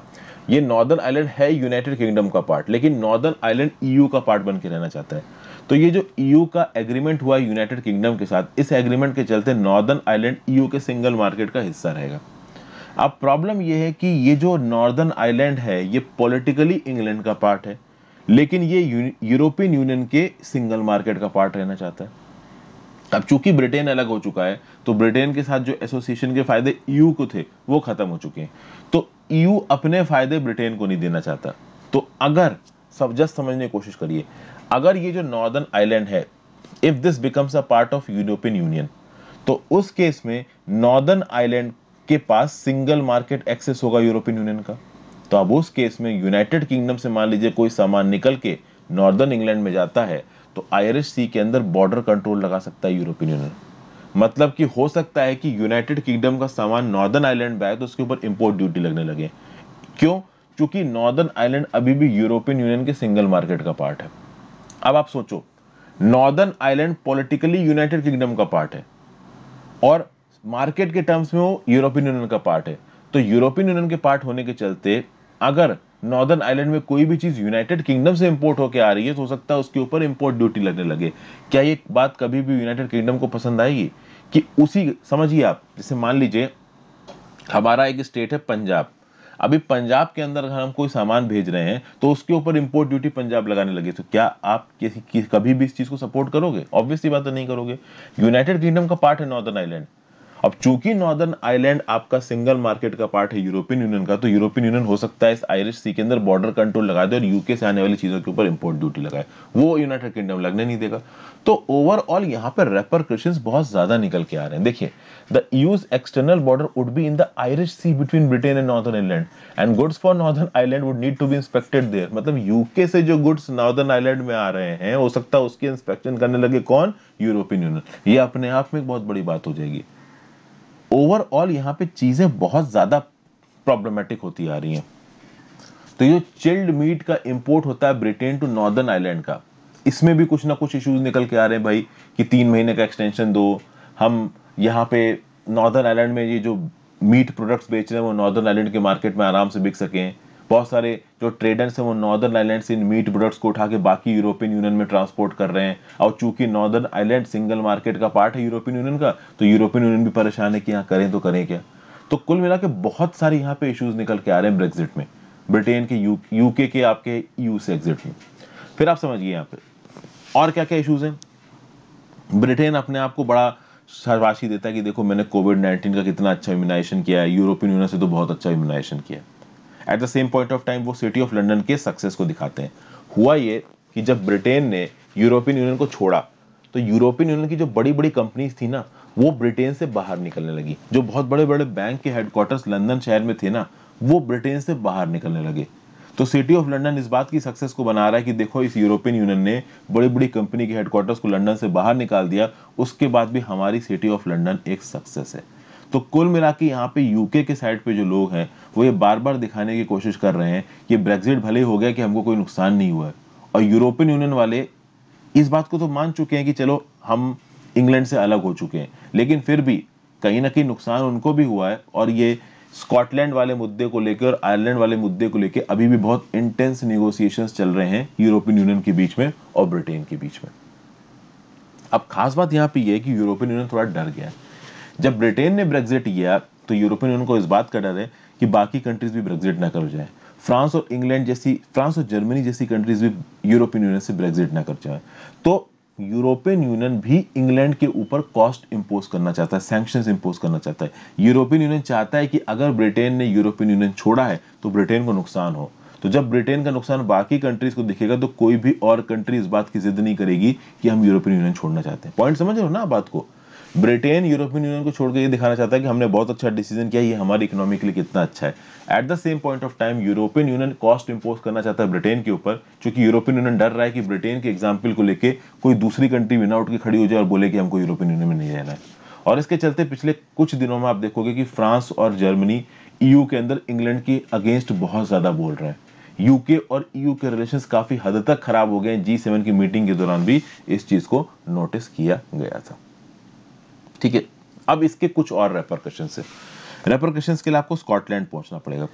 ये नॉर्दर्न आइलैंड है यूनाइटेड किंगडम का पार्ट लेकिन नॉर्दर्न आइलैंड ईयू का पार्ट बन के रहना चाहता है तो ये जो ईयू e का एग्रीमेंट हुआ यूनाइटेड किंगडम के साथ इस एग्रीमेंट के चलते नॉर्दर्न आइलैंड ईयू के सिंगल मार्केट का हिस्सा रहेगा अब प्रॉब्लम ये है कि ये जो नॉर्दर्न आइलैंड है ये पॉलिटिकली इंग्लैंड का पार्ट है लेकिन ये यूरोपियन यूनियन के सिंगल मार्केट का पार्ट रहना चाहता है अब चूंकि ब्रिटेन अलग हो चुका है तो ब्रिटेन के साथ जो एसोसिएशन के फायदे ईयू e को थे वो खत्म हो चुके हैं तो ईयू अपने फायदे ब्रिटेन को नहीं देना चाहता तो अगर सब जस्ट समझने की कोशिश करिए अगर ये जो नॉर्दर्न आइलैंड है if this becomes a part of European Union तो उस केस में नॉर्दर्न आइलैंड के पास सिंगल मार्केट एक्सेस होगा यूरोपियन यूनियन का तो अब उस केस में यूनाइटेड किंगडम से मान लीजिए कोई सामान निकल के नॉर्दर्न इंग्लैंड में जाता है तो आयरिश सी के अंदर बॉर्डर कंट्रोल लगा सकता है यूरोपियन यूनियन मतलब कि हो सकता है कि यूनाइटेड किंगडम का सामान नॉर्दर्न आइलैंड में आए तो उसके ऊपर इंपोर्ट ड्यूटी लगने लगे क्यों क्योंकि नॉर्दर्न आइलैंड अभी भी यूरोपियन यूनियन के सिंगल मार्केट का पार्ट है अब आप सोचो northern island politically United Kingdom का पार्ट है और मार्केट के टर्म्स में वो यूरोपियन यूनियन का पार्ट है तो यूरोपियन यूनियन के पार्ट होने के चलते अगर नॉर्दर्न आइलैंड में कोई भी चीज़ यूनाइटेड किंगडम से इंपोर्ट होकर आ रही है तो हो सकता है उसके ऊपर इंपोर्ट ड्यूटी लगने लगे क्या ये बात कभी भी यूनाइटेड किंगडम को पसंद आएगी कि उसी समझिए आप जैसे मान लीजिए हमारा एक स्टेट है पंजाब अभी पंजाब के अंदर अगर हम कोई सामान भेज रहे हैं तो उसके ऊपर इंपोर्ट ड्यूटी पंजाब लगाने लगे तो क्या आप किसी कभी भी इस चीज़ को सपोर्ट करोगे ऑब्वियसली बात तो नहीं करोगे यूनाइटेड किंगडम का पार्ट है नॉर्दर्न आइलैंड अब चूंकि नॉर्दर्न आइलैंड आपका सिंगल मार्केट का पार्ट है यूरोपियन यूनियन का तो यूरोपियन यूनियन हो सकता है इस आयरिश सी के अंदर बॉर्डर कंट्रोल लगा दे और यूके से आने वाली चीज़ों के ऊपर इंपोर्ट ड्यूटी लगाए वो यूनाइटेड किंगडम लगने नहीं देगा तो ओवरऑल यहाँ पर रेपर बहुत ज़्यादा निकल के आ रहे हैं देखिए the EU's external border would be in the Irish Sea between Britain and northern island and goods for northern island would need to be inspected there मतलब यूके से जो गुड्स नॉर्दर्न आइलैंड में आ रहे हैं हो सकता है उसकी इंस्पेक्शन करने लगे कौन यूरोपियन यूनियन ये अपने आप में एक बहुत बड़ी बात हो जाएगी ओवरऑल यहाँ पे चीज़ें बहुत ज़्यादा प्रॉब्लमेटिक होती आ रही हैं तो ये चिल्ड मीट का इंपोर्ट होता है ब्रिटेन टू नॉर्दर्न आइलैंड का इसमें भी कुछ ना कुछ इश्यूज निकल के आ रहे हैं भाई कि तीन महीने का एक्सटेंशन दो हम यहाँ पे नॉर्दर्न आइलैंड में ये जो मीट प्रोडक्ट्स बेच रहे हैं वो नॉर्दर्न आइलैंड के मार्केट में आराम से बिक सकें बहुत सारे जो ट्रेडर्स हैं वो नॉर्दर्न आइलैंड से इन मीट प्रोडक्ट्स को उठा के बाकी यूरोपियन यूनियन में ट्रांसपोर्ट कर रहे हैं और चूंकि नॉर्दर्न आइलैंड सिंगल मार्केट का पार्ट है यूरोपियन यूनियन का तो यूरोपियन यूनियन भी परेशान है कि यहाँ करें तो करें क्या तो कुल मिला के बहुत सारे यहाँ पे इशूज निकल के आ रहे हैं ब्रेग्जिट में ब्रिटेन के यूके के आपके यू से एग्जिट में फिर आप समझिए यहाँ पे और क्या क्या इशूज हैं ब्रिटेन अपने आप को बड़ा शाबाशी देता है कि देखो मैंने कोविड 19 का कितना अच्छा इम्यूनाइजेशन किया है यूरोपियन यूनियन से तो बहुत अच्छा इम्यूनाइजेशन किया है at the same point of time वो सिटी ऑफ लंडन के सक्सेस को दिखाते हैं हुआ ये कि जब ब्रिटेन ने यूरोपियन यूनियन को छोड़ा तो यूरोपियन यूनियन की जो बड़ी बड़ी कंपनीज थी ना वो ब्रिटेन से बाहर निकलने लगी जो बहुत बड़े बड़े बैंक के हेडक्वार्टर्स लंदन शहर में थे ना वो ब्रिटेन से बाहर निकलने लगे तो सिटी ऑफ लंदन इस बात की सक्सेस को बना रहा है कि देखो इस यूरोपियन यूनियन ने बड़ी बड़ी कंपनी के हेडक्वार्टर्स को लंदन से बाहर निकाल दिया उसके बाद भी हमारी सिटी ऑफ लंदन एक सक्सेस है तो कुल मिला के यहाँ पे यूके के साइड पे जो लोग हैं वो ये बार बार दिखाने की कोशिश कर रहे हैं कि ब्रेग्जिट भले ही हो गया कि हमको कोई नुकसान नहीं हुआ है और यूरोपियन यूनियन वाले इस बात को तो मान चुके हैं कि चलो हम इंग्लैंड से अलग हो चुके हैं लेकिन फिर भी कहीं ना कहीं नुकसान उनको भी हुआ है और ये स्कॉटलैंड वाले मुद्दे को लेकर और आयरलैंड वाले मुद्दे को लेकर अभी भी बहुत इंटेंस निगोसिएशन चल रहे हैं यूरोपियन यूनियन के बीच में और ब्रिटेन के बीच में अब खास बात यहाँ पे यह है कि यूरोपियन यूनियन थोड़ा डर गया है जब ब्रिटेन ने ब्रेग्जिट किया तो यूरोपियन यूनियन को इस बात का डर है कि बाकी कंट्रीज भी ब्रेग्जिट ना कर जाए फ्रांस और इंग्लैंड जैसी फ्रांस और जर्मनी जैसी कंट्रीज भी यूरोपियन यूनियन से ब्रेग्जिट ना कर जाए तो यूरोपियन यूनियन भी इंग्लैंड के ऊपर कॉस्ट इंपोज करना चाहता है सैंक्शन इंपोज करना चाहता है यूरोपियन यूनियन चाहता है कि अगर ब्रिटेन ने यूरोपियन यूनियन छोड़ा है तो ब्रिटेन को नुकसान हो तो जब ब्रिटेन का नुकसान बाकी कंट्रीज को दिखेगा तो कोई भी और कंट्री इस बात की जिद नहीं करेगी कि हम यूरोपियन यूनियन छोड़ना चाहते हैं पॉइंट समझ रहे हो ना बात को ब्रिटेन यूरोपियन यूनियन को छोड़कर ये दिखाना चाहता है कि हमने बहुत अच्छा डिसीजन किया ये हमारी इकोनॉमी के लिए कितना अच्छा है at the same point of time European Union cost impose करना चाहता है ब्रिटेन के ऊपर चूंकि यूरोपियन यूनियन डर रहा है कि ब्रिटेन के एग्जाम्पल को लेकर कोई दूसरी कंट्री बिना उठ के खड़ी हो जाए और बोले कि हमको यूरोपियन यूनियन में नहीं रहना है और इसके चलते पिछले कुछ दिनों में आप देखोगे कि फ्रांस और जर्मनी ईयू e के अंदर इंग्लैंड के अगेंस्ट बहुत ज़्यादा बोल रहे हैं यूके और ईयू e के रिलेशंस काफ़ी हद तक खराब हो गए हैं जी सेवन की मीटिंग के दौरान भी इस चीज़ को नोटिस किया गया था ठीक है अब इसके कुछ और रेपरकशन है रेपरकशन के लिए आपको स्कॉटलैंड पहुंचना पड़ेगा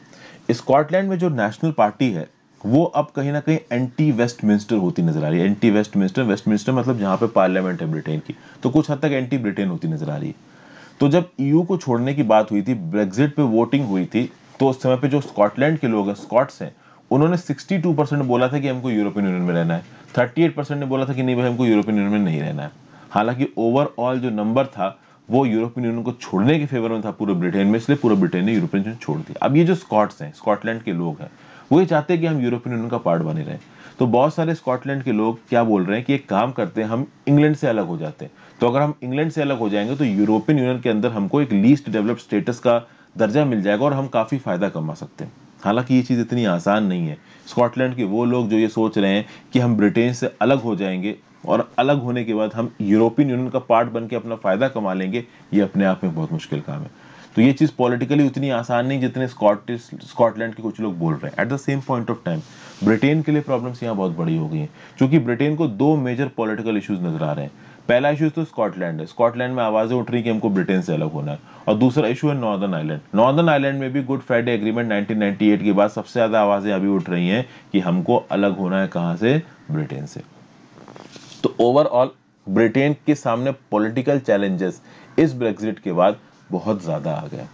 स्कॉटलैंड में जो नेशनल पार्टी है वो अब कहीं ना कहीं एंटी वेस्ट मिनिस्टर होती नजर आ रही है anti Westminster Westminster मतलब जहां पे पार्लियामेंट है ब्रिटेन की तो कुछ हद तक एंटी ब्रिटेन होती नजर आ रही है तो जब ईयू e को छोड़ने की बात हुई थी ब्रेग्जिट पे वोटिंग हुई थी तो उस समय पे जो स्कॉटलैंड के लोग हैं स्कॉट्स हैं उन्होंने 62 परसेंट बोला था कि हमको यूरोपियन यूनियन में रहना है 38 परसेंट ने बोला था कि नहीं भाई हमको यूरोपियन यूनियन में नहीं रहना है हालांकि ओवरऑल जो नंबर था वो यूरोपियन यूनियन को छोड़ने के फेवर में था पूरे ब्रिटेन में इसलिए पूरा ब्रिटेन ने यूरोपियन यूनियन छोड़ दिया अब ये जो स्कॉट्स हैं स्कॉटलैंड के लोग हैं वो ये चाहते हैं कि हम यूरोपियन यूनियन का पार्ट बने रहें तो बहुत सारे स्कॉटलैंड के लोग क्या बोल रहे हैं कि एक काम करते हैं हम इंग्लैंड से अलग हो जाते हैं तो अगर हम इंग्लैंड से अलग हो जाएंगे तो यूरोपियन यूनियन के अंदर हमको एक लीस्ट डेवलप्ड स्टेटस का दर्जा मिल जाएगा और हम काफ़ी फ़ायदा कमा सकते हैं हालांकि ये चीज़ इतनी आसान नहीं है स्कॉटलैंड के वो लोग जो ये सोच रहे हैं कि हम ब्रिटेन से अलग हो जाएंगे और अलग होने के बाद हम यूरोपियन यूनियन का पार्ट बन के अपना फ़ायदा कमा लेंगे ये अपने आप में बहुत मुश्किल काम है तो ये चीज़ पॉलिटिकली उतनी आसान नहीं जितने स्कॉटिश स्कॉटलैंड के कुछ लोग बोल रहे हैं at the same point of time Britain के लिए प्रॉब्लम्स यहाँ बहुत बड़ी हो गई हैं क्योंकि ब्रिटेन को दो मेजर पॉलिटिकल इशूज़ नज़र आ रहे हैं पहला इशू तो स्कॉटलैंड है स्कॉटलैंड में आवाज़ें उठ रही कि हमको ब्रिटेन से अलग होना है और दूसरा इशू है नॉर्दर्न आइलैंड नॉर्दर्न आइलैंड में भी गुड फ्राइडे एग्रीमेंट 1998 के बाद सबसे ज़्यादा आवाज़ें अभी उठ रही हैं कि हमको अलग होना है कहाँ से ब्रिटेन से तो ओवरऑल ब्रिटेन के सामने पॉलिटिकल चैलेंजेस इस ब्रेग्जिट के बाद बहुत ज़्यादा आ गया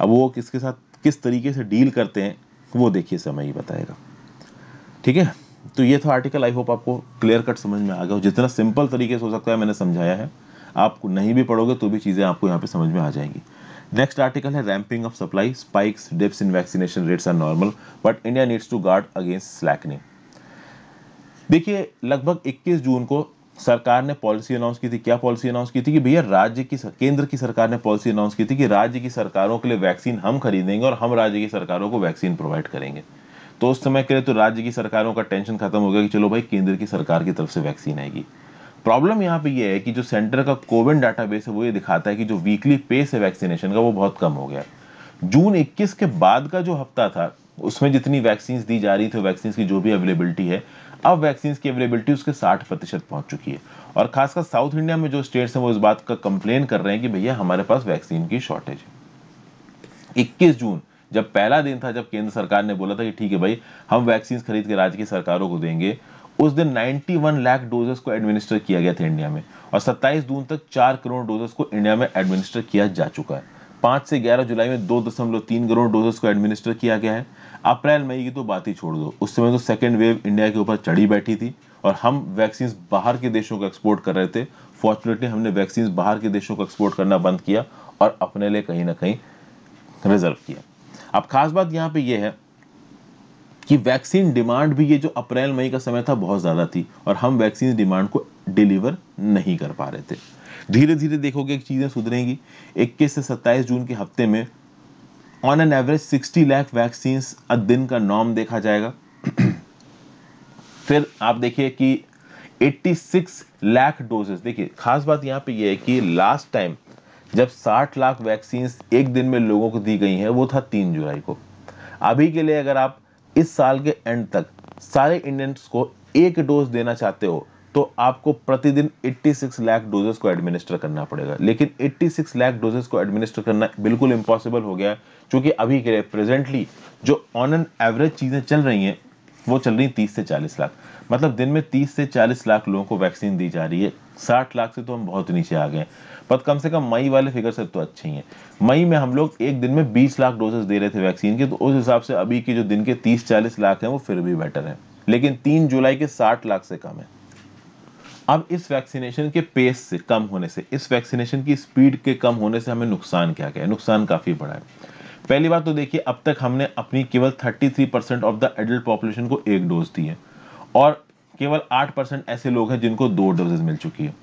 अब वो किसके साथ किस तरीके से डील करते हैं वो देखिए समय ही बताएगा ठीक है तो ये था आर्टिकल आई होप आपको क्लियर कट समझ में आ गया जितना सिंपल तरीके से हो सकता है मैंने समझाया है आपको नहीं भी पढ़ोगे तो भी चीज़ें आपको यहाँ पे समझ में आ जाएंगी नेक्स्ट आर्टिकल है ramping of supply spikes dips in vaccination rates are normal but India needs to guard against slackening देखिए लगभग 21 जून को सरकार ने पॉलिसी अनाउंस की थी क्या पॉलिसी अनाउंस की थी कि भैया राज्य की केंद्र की सरकार ने पॉलिसी अनाउंस की थी कि राज्य की सरकारों के लिए वैक्सीन हम खरीदेंगे और हम राज्य की सरकारों को वैक्सीन प्रोवाइड करेंगे तो उस समय के लिए तो राज्य की सरकारों का टेंशन खत्म हो गया कि चलो भाई केंद्र की सरकार की तरफ से वैक्सीन आएगी प्रॉब्लम यहाँ पे ये है कि जो सेंटर का कोविन डाटा है वो ये दिखाता है कि जो वीकली पेस है वैक्सीनेशन का वो बहुत कम हो गया जून 21 के बाद का जो हफ्ता था उसमें जितनी वैक्सीन दी जा रही थी वैक्सीन की जो भी अवेलेबिलिटी है अब वैक्सीन की अवेलेबिलिटी उसके साठ प्रतिशत पहुंच चुकी है और खासकर साउथ इंडिया में जो स्टेट्स हैं वो इस बात का कंप्लेन कर रहे हैं कि भैया हमारे पास वैक्सीन की शॉर्टेज है इक्कीस जून जब पहला दिन था जब केंद्र सरकार ने बोला था कि ठीक है भाई हम वैक्सीन खरीद के राज्य की सरकारों को देंगे उस दिन 91 लाख डोजेस को एडमिनिस्टर किया गया था इंडिया में और 27 जून तक 4 करोड़ डोजेस को इंडिया में एडमिनिस्टर किया जा चुका है 5 से 11 जुलाई में 2.3 करोड़ डोजेस को एडमिनिस्टर किया गया है अप्रैल मई की तो बात ही छोड़ दो उस समय तो सेकेंड वेव इंडिया के ऊपर चढ़ी बैठी थी और हम वैक्सीन बाहर के देशों को एक्सपोर्ट कर रहे थे फॉर्चुनेटली हमने वैक्सीन बाहर के देशों को एक्सपोर्ट करना बंद किया और अपने लिए कहीं ना कहीं रिजर्व किया अब खास बात यहाँ पे यह है कि वैक्सीन डिमांड भी ये जो अप्रैल मई का समय था बहुत ज़्यादा थी और हम वैक्सीन डिमांड को डिलीवर नहीं कर पा रहे थे धीरे धीरे देखोगे चीज़ें सुधरेंगी 21 से 27 जून के हफ्ते में on an average 60 lakh vaccine a दिन का नॉर्म देखा जाएगा फिर आप देखिए कि 86 लाख डोजेस देखिए खास बात यहाँ पे यह है कि लास्ट टाइम जब 60 लाख वैक्सीन्स एक दिन में लोगों को दी गई हैं वो था 3 जुलाई को अभी के लिए अगर आप इस साल के एंड तक सारे इंडियंस को एक डोज देना चाहते हो तो आपको प्रतिदिन 86 लाख डोजेस को एडमिनिस्टर करना पड़ेगा लेकिन 86 लाख डोजेस को एडमिनिस्टर करना बिल्कुल इम्पॉसिबल हो गया क्योंकि अभी के लिए प्रेजेंटली जो ऑन एन एवरेज चीज़ें चल रही हैं वो चल रही तीस से चालीस लाख मतलब दिन में तीस से चालीस लाख लोगों को वैक्सीन दी जा रही है साठ लाख से तो हम बहुत नीचे आ गए पर कम से कम मई वाले फिगर से तो अच्छे ही हैं मई में हम लोग एक दिन में बीस लाख डोजेस दे रहे थे वैक्सीन के तो उस हिसाब से अभी के जो दिन के तीस चालीस लाख हैं वो फिर भी बेटर है लेकिन तीन जुलाई के साठ लाख से कम है अब इस वैक्सीनेशन के पेस से कम होने से इस वैक्सीनेशन की स्पीड के कम होने से हमें नुकसान क्या क्या है नुकसान काफ़ी बड़ा है पहली बात तो देखिए अब तक हमने अपनी केवल 33 percent of the adult population को एक डोज दी है और केवल 8 परसेंट ऐसे लोग हैं जिनको दो डोजेज मिल चुकी है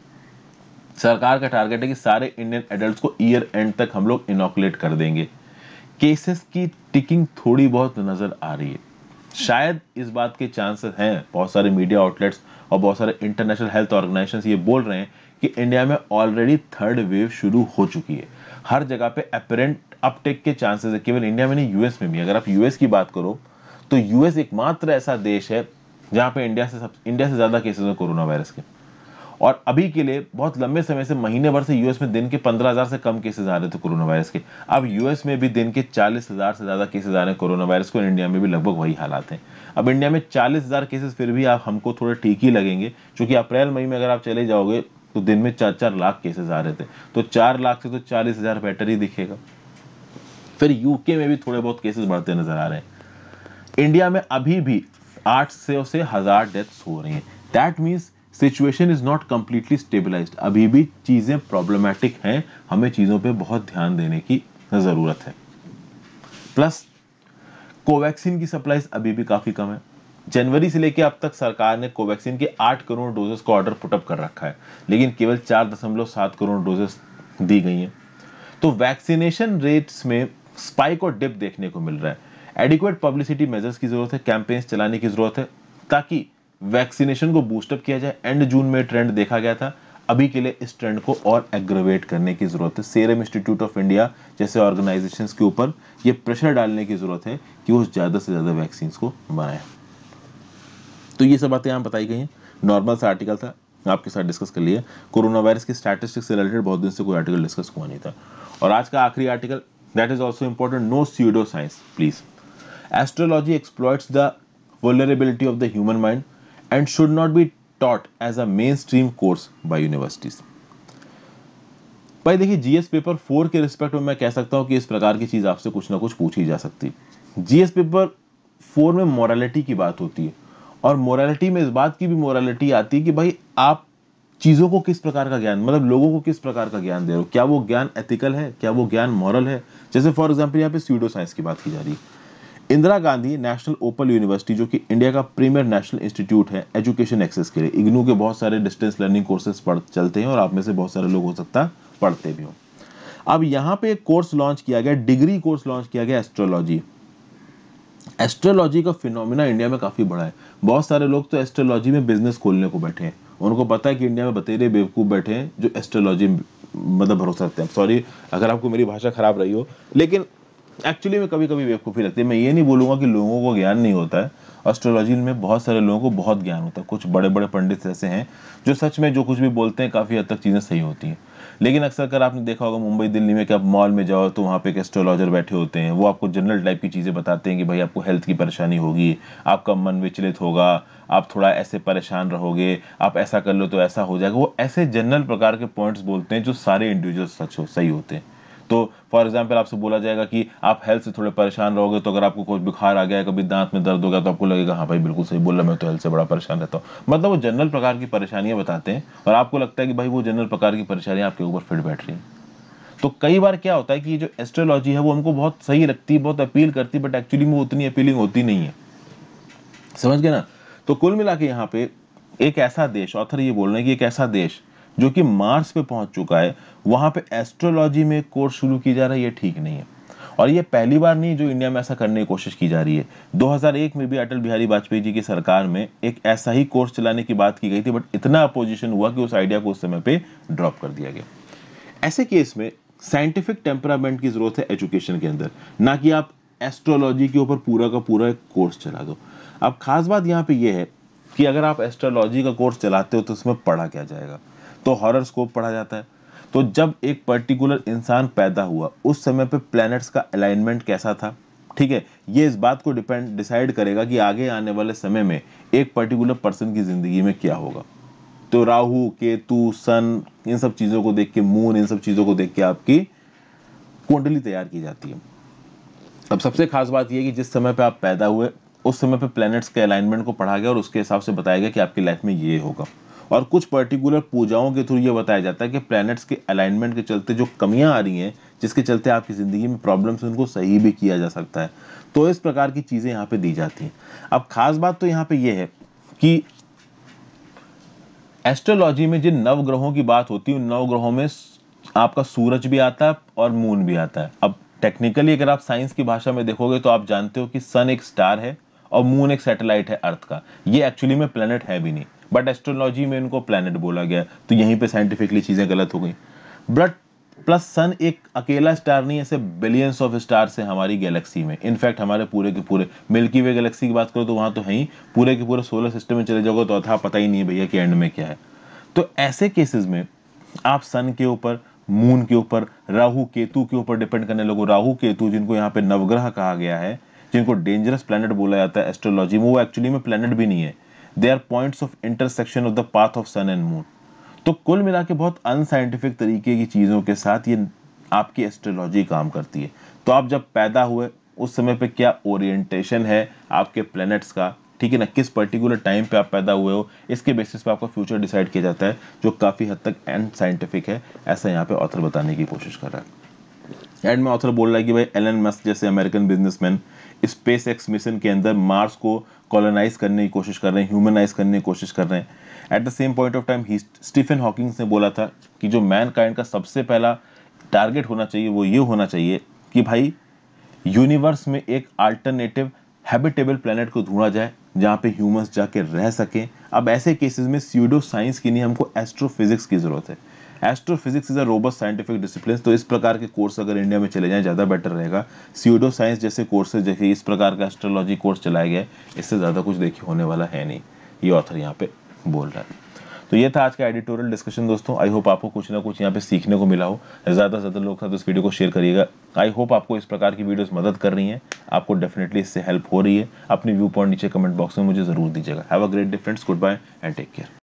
सरकार का टारगेट है कि सारे इंडियन एडल्ट को ईयर एंड तक हम लोग इनोकुलेट कर देंगे केसेस की टिकिंग थोड़ी बहुत नज़र आ रही है शायद इस बात के चांसेस हैं बहुत सारे मीडिया आउटलेट्स और बहुत सारे इंटरनेशनल हेल्थ ऑर्गेनाइजेशन ये बोल रहे हैं कि इंडिया में ऑलरेडी थर्ड वेव शुरू हो चुकी है हर जगह पे अपेरेंट अपटेक के चांसेस है केवल इंडिया में नहीं यूएस में भी अगर आप यूएस की बात करो तो यूएस एकमात्र ऐसा देश है जहाँ पे इंडिया से सब इंडिया से ज़्यादा केसेस हैं कोरोना वायरस के और अभी के लिए बहुत लंबे समय से महीने भर से यूएस में दिन के 15,000 से कम केसेस आ रहे थे कोरोना वायरस के अब यूएस में भी दिन के 40,000 से ज़्यादा केसेस आ रहे हैं कोरोना वायरस को इंडिया में भी लगभग वही हालात हैं अब इंडिया में 40,000 केसेस फिर भी आप हमको थोड़े ठीक ही लगेंगे क्योंकि अप्रैल मई में अगर आप चले जाओगे तो दिन में चार चार लाख केसेस आ रहे थे तो चार लाख से तो चालीस हज़ार बेटर ही दिखेगा फिर यूके में भी थोड़े बहुत केसेस बढ़ते नजर आ रहे हैं इंडिया में अभी भी आठ से हज़ार डेथ्स हो रही है that means situation is not completely stabilise अभी भी चीज़ें प्रॉब्लमेटिक हैं हमें चीज़ों पे बहुत ध्यान देने की ज़रूरत है प्लस कोवैक्सीन की सप्लाईज अभी भी काफ़ी कम है जनवरी से लेकर अब तक सरकार ने कोवैक्सीन के आठ करोड़ डोजेस का ऑर्डर पुटअप कर रखा है लेकिन केवल चार दशमलव सात करोड़ डोजेस दी गई हैं तो वैक्सीनेशन रेट्स में स्पाइक और डिप देखने को मिल रहा है एडिक्वेट पब्लिसिटी मेजर्स की जरूरत है कैंपेन्स चलाने की जरूरत है ताकि वैक्सीनेशन को बूस्टअप किया जाए एंड जून में ट्रेंड देखा गया था अभी के लिए इस ट्रेंड को और एग्रवेट करने की ज़रूरत है सेरम इंस्टीट्यूट ऑफ इंडिया जैसे ऑर्गेनाइजेशंस के ऊपर ये प्रेशर डालने की ज़रूरत है कि वो ज़्यादा से ज़्यादा वैक्सीन को बनाएं तो ये सब बातें यहाँ बताई गई हैं नॉर्मल सा आर्टिकल था आपके साथ डिस्कस कर लिया कोरोना वायरस के स्टैटिस्टिक्स से रिलेटेड बहुत दिन से कोई आर्टिकल डिस्कस हुआ नहीं था और आज का आखिरी article that is also important no pseudo science please astrology exploits the vulnerability of the human mind and should not be taught as a mainstream course by universities भाई देखिए जीएस पेपर फोर के respect में मैं कह सकता हूँ कि इस प्रकार की चीज़ आपसे कुछ ना कुछ पूछी जा सकती है जीएस पेपर फोर में मॉरलिटी की बात होती है और मॉरलिटी में इस बात की भी मॉरालिटी आती है कि भाई आप चीज़ों को किस प्रकार का ज्ञान मतलब लोगों को किस प्रकार का ज्ञान दे रहे हो क्या वो ज्ञान एथिकल है क्या वो ज्ञान मॉरल है जैसे फॉर एग्जाम्पल यहाँ पे स्यूडो साइंस की बात की जा रही है Indira Gandhi national open university जो कि इंडिया का प्रीमियर नेशनल इंस्टीट्यूट है एजुकेशन एक्सेस के लिए इग्नू के बहुत सारे डिस्टेंस लर्निंग कोर्सेज पढ़ चलते हैं और आप में से बहुत सारे लोग हो सकता है पढ़ते भी हो अब यहाँ पे एक कोर्स लॉन्च किया गया डिग्री कोर्स लॉन्च किया गया एस्ट्रोलॉजी एस्ट्रोलॉजी का फिनोमिना इंडिया में काफ़ी बड़ा है बहुत सारे लोग तो एस्ट्रोलॉजी में बिजनेस खोलने को बैठे हैं उनको पता है कि इंडिया में बतेरे बेवकूफ़ बैठे हैं जो एस्ट्रोलॉजी मतलब भरोसा रखते हैं सॉरी अगर आपको मेरी भाषा खराब रही हो लेकिन एक्चुअली में कभी कभी बेवकूफ़ी लगती है मैं ये नहीं बोलूँगा कि लोगों को ज्ञान नहीं होता है एस्ट्रोलॉजी में बहुत सारे लोगों को बहुत ज्ञान होता है कुछ बड़े बड़े पंडित ऐसे हैं जो सच में जो कुछ भी बोलते हैं काफ़ी हद तक चीज़ें सही होती हैं लेकिन अक्सर कर आपने देखा होगा मुंबई दिल्ली में कि आप मॉल में जाओ तो वहाँ पे एक एस्ट्रोलॉजर बैठे होते हैं वो आपको जनरल टाइप की चीज़ें बताते हैं कि भाई आपको हेल्थ की परेशानी होगी आपका मन विचलित होगा आप थोड़ा ऐसे परेशान रहोगे आप ऐसा कर लो तो ऐसा हो जाएगा वो ऐसे जनरल प्रकार के पॉइंट्स बोलते हैं जो सारे इंडिविजुअल सच हो सही होते हैं तो फॉर एग्जाम्पल आपसे बोला जाएगा कि आप हेल्थ से थोड़े परेशान रहोगे तो अगर आपको कुछ बुखार आ गया कभी दांत में दर्द हो गया तो आपको लगेगा हाँ भाई बिल्कुल सही बोल रहा मैं तो हेल्थ से बड़ा परेशान रहता हूँ मतलब वो जनरल प्रकार की परेशानियां बताते हैं और आपको लगता है कि भाई वो जनरल प्रकार की परेशानियां आपके ऊपर फिट बैठ रही हैं तो कई बार क्या होता है कि जो एस्ट्रोलॉजी है वो हमको बहुत सही लगती है बहुत अपील करती है बट एक्चुअली में वो उतनी अपीलिंग होती नहीं है समझ गए ना तो कुल मिला के यहाँ पे एक ऐसा देश ऑथर ये बोल रहे हैं कि एक ऐसा देश जो कि मार्स पे पहुंच चुका है वहां पे एस्ट्रोलॉजी में कोर्स शुरू की जा रहा है ये ठीक नहीं है और ये पहली बार नहीं जो इंडिया में ऐसा करने की कोशिश की जा रही है 2001 में भी अटल बिहारी वाजपेयी जी की सरकार में एक ऐसा ही कोर्स चलाने की बात की गई थी बट इतना अपोजिशन हुआ कि उस आइडिया को उस समय पर ड्रॉप कर दिया गया ऐसे केस में साइंटिफिक टेम्परामेंट की जरूरत है एजुकेशन के अंदर ना कि आप एस्ट्रोलॉजी के ऊपर पूरा का पूरा एक कोर्स चला दो अब खास बात यहाँ पे यह है कि अगर आप एस्ट्रोलॉजी का कोर्स चलाते हो तो उसमें पढ़ा क्या जाएगा तो हॉरर स्कोप पढ़ा जाता है तो जब एक पर्टिकुलर इंसान पैदा हुआ उस समय पे प्लैनेट्स का अलाइनमेंट कैसा था ठीक है ये इस बात को डिपेंड डिसाइड करेगा कि आगे आने वाले समय में एक पर्टिकुलर पर्सन की ज़िंदगी में क्या होगा तो राहु केतु सन इन सब चीज़ों को देख के मून इन सब चीज़ों को देख के आपकी कुंडली तैयार की जाती है अब सबसे खास बात यह कि जिस समय पे आप पैदा हुए उस समय पे प्लैनेट्स के अलाइनमेंट को पढ़ा गया और उसके हिसाब से बताया गया कि आपकी लाइफ में ये होगा और कुछ पर्टिकुलर पूजाओं के थ्रू ये बताया जाता है कि प्लैनेट्स के अलाइनमेंट के चलते जो कमियां आ रही हैं जिसके चलते आपकी ज़िंदगी में प्रॉब्लम्स उनको सही भी किया जा सकता है तो इस प्रकार की चीज़ें यहाँ पे दी जाती हैं अब ख़ास बात तो यहाँ पे ये है कि एस्ट्रोलॉजी में जिन नव ग्रहों की बात होती है उन नव ग्रहों में आपका सूरज भी आता है और मून भी आता है अब टेक्निकली अगर आप साइंस की भाषा में देखोगे तो आप जानते हो कि सन एक स्टार है और मून एक सैटेलाइट है अर्थ का ये एक्चुअली में प्लेनेट है भी नहीं बट एस्ट्रोलॉजी में इनको प्लानट बोला गया तो यहीं पर साइंटिफिकली चीज़ें गलत हो गई ब्लड प्लस सन एक अकेला स्टार नहीं ऐसे बिलियंस ऑफ स्टार्स हैं हमारी गैलेक्सी में इनफैक्ट हमारे पूरे के पूरे मिल्की वे गैलेक्सी की बात करो तो वहां तो है ही पूरे के पूरे सोलर सिस्टम में चले जाओगे तो अथा पता ही नहीं है भैया कि एंड में क्या है तो ऐसे केसेस में आप सन के ऊपर मून के ऊपर राहु केतु के ऊपर डिपेंड करने लोगों राहु केतु जिनको यहाँ पे नवग्रह कहा गया है जिनको डेंजरस प्लानट बोला जाता है एस्ट्रोलॉजी में वो एक्चुअली में प्लानट भी नहीं है they are points of intersection of the path of sun and moon तो कुल मिला के बहुत अनसाइंटिफिक तरीके की चीज़ों के साथ ये आपकी एस्ट्रोलॉजी काम करती है तो आप जब पैदा हुए उस समय पे क्या ओरिएंटेशन है आपके प्लैनेट्स का ठीक है ना किस पर्टिकुलर टाइम पे आप पैदा हुए हो इसके बेसिस पे आपका फ्यूचर डिसाइड किया जाता है जो काफ़ी हद तक एंड साइंटिफिक है ऐसा यहाँ पे ऑथर बताने की कोशिश कर रहा है एंड में ऑथर बोल रहा है कि भाई एलन मस्क जैसे American businessman SpaceX mission के अंदर मार्स को कॉलोनाइज करने की कोशिश कर रहे हैं ह्यूमनाइज करने की कोशिश कर रहे हैं at the same point of time Stephen Hawkings ने बोला था कि जो मैन काइंड का सबसे पहला टारगेट होना चाहिए वो ये होना चाहिए कि भाई यूनिवर्स में एक अल्टरनेटिव हैबिटेबल प्लानट को ढूंढा जाए जहाँ पे ह्यूमन्स जाके रह सकें अब ऐसे केसेस में सीडो साइंस की नहीं हमको एस्ट्रोफिजिक्स की ज़रूरत है astrophysics is a robust scientific discipline तो इस प्रकार के कोर्स अगर इंडिया में चले जाए ज़्यादा बेटर रहेगा सीडो साइंस जैसे कोर्सेज जैसे इस प्रकार का एस्ट्रोलॉजी कोर्स चलाया गया इससे ज़्यादा कुछ देखिए होने वाला है नहीं ये ऑथर यहाँ पे बोल रहा है तो ये था आज का एडिटोरियल डिस्कशन दोस्तों आई होप आपको कुछ ना कुछ यहाँ पे सीखने को मिला हो ज़्यादा से ज़्यादा लोग साथ इस वीडियो को शेयर करिएगा आई होप आपको इस प्रकार की वीडियोस मदद कर रही हैं आपको डेफिनेटली इससे हेल्प हो रही है अपनी व्यू पॉइंट नीचे कमेंट बॉक्स में मुझे ज़रूर दीजिएगा have a great difference goodbye and take care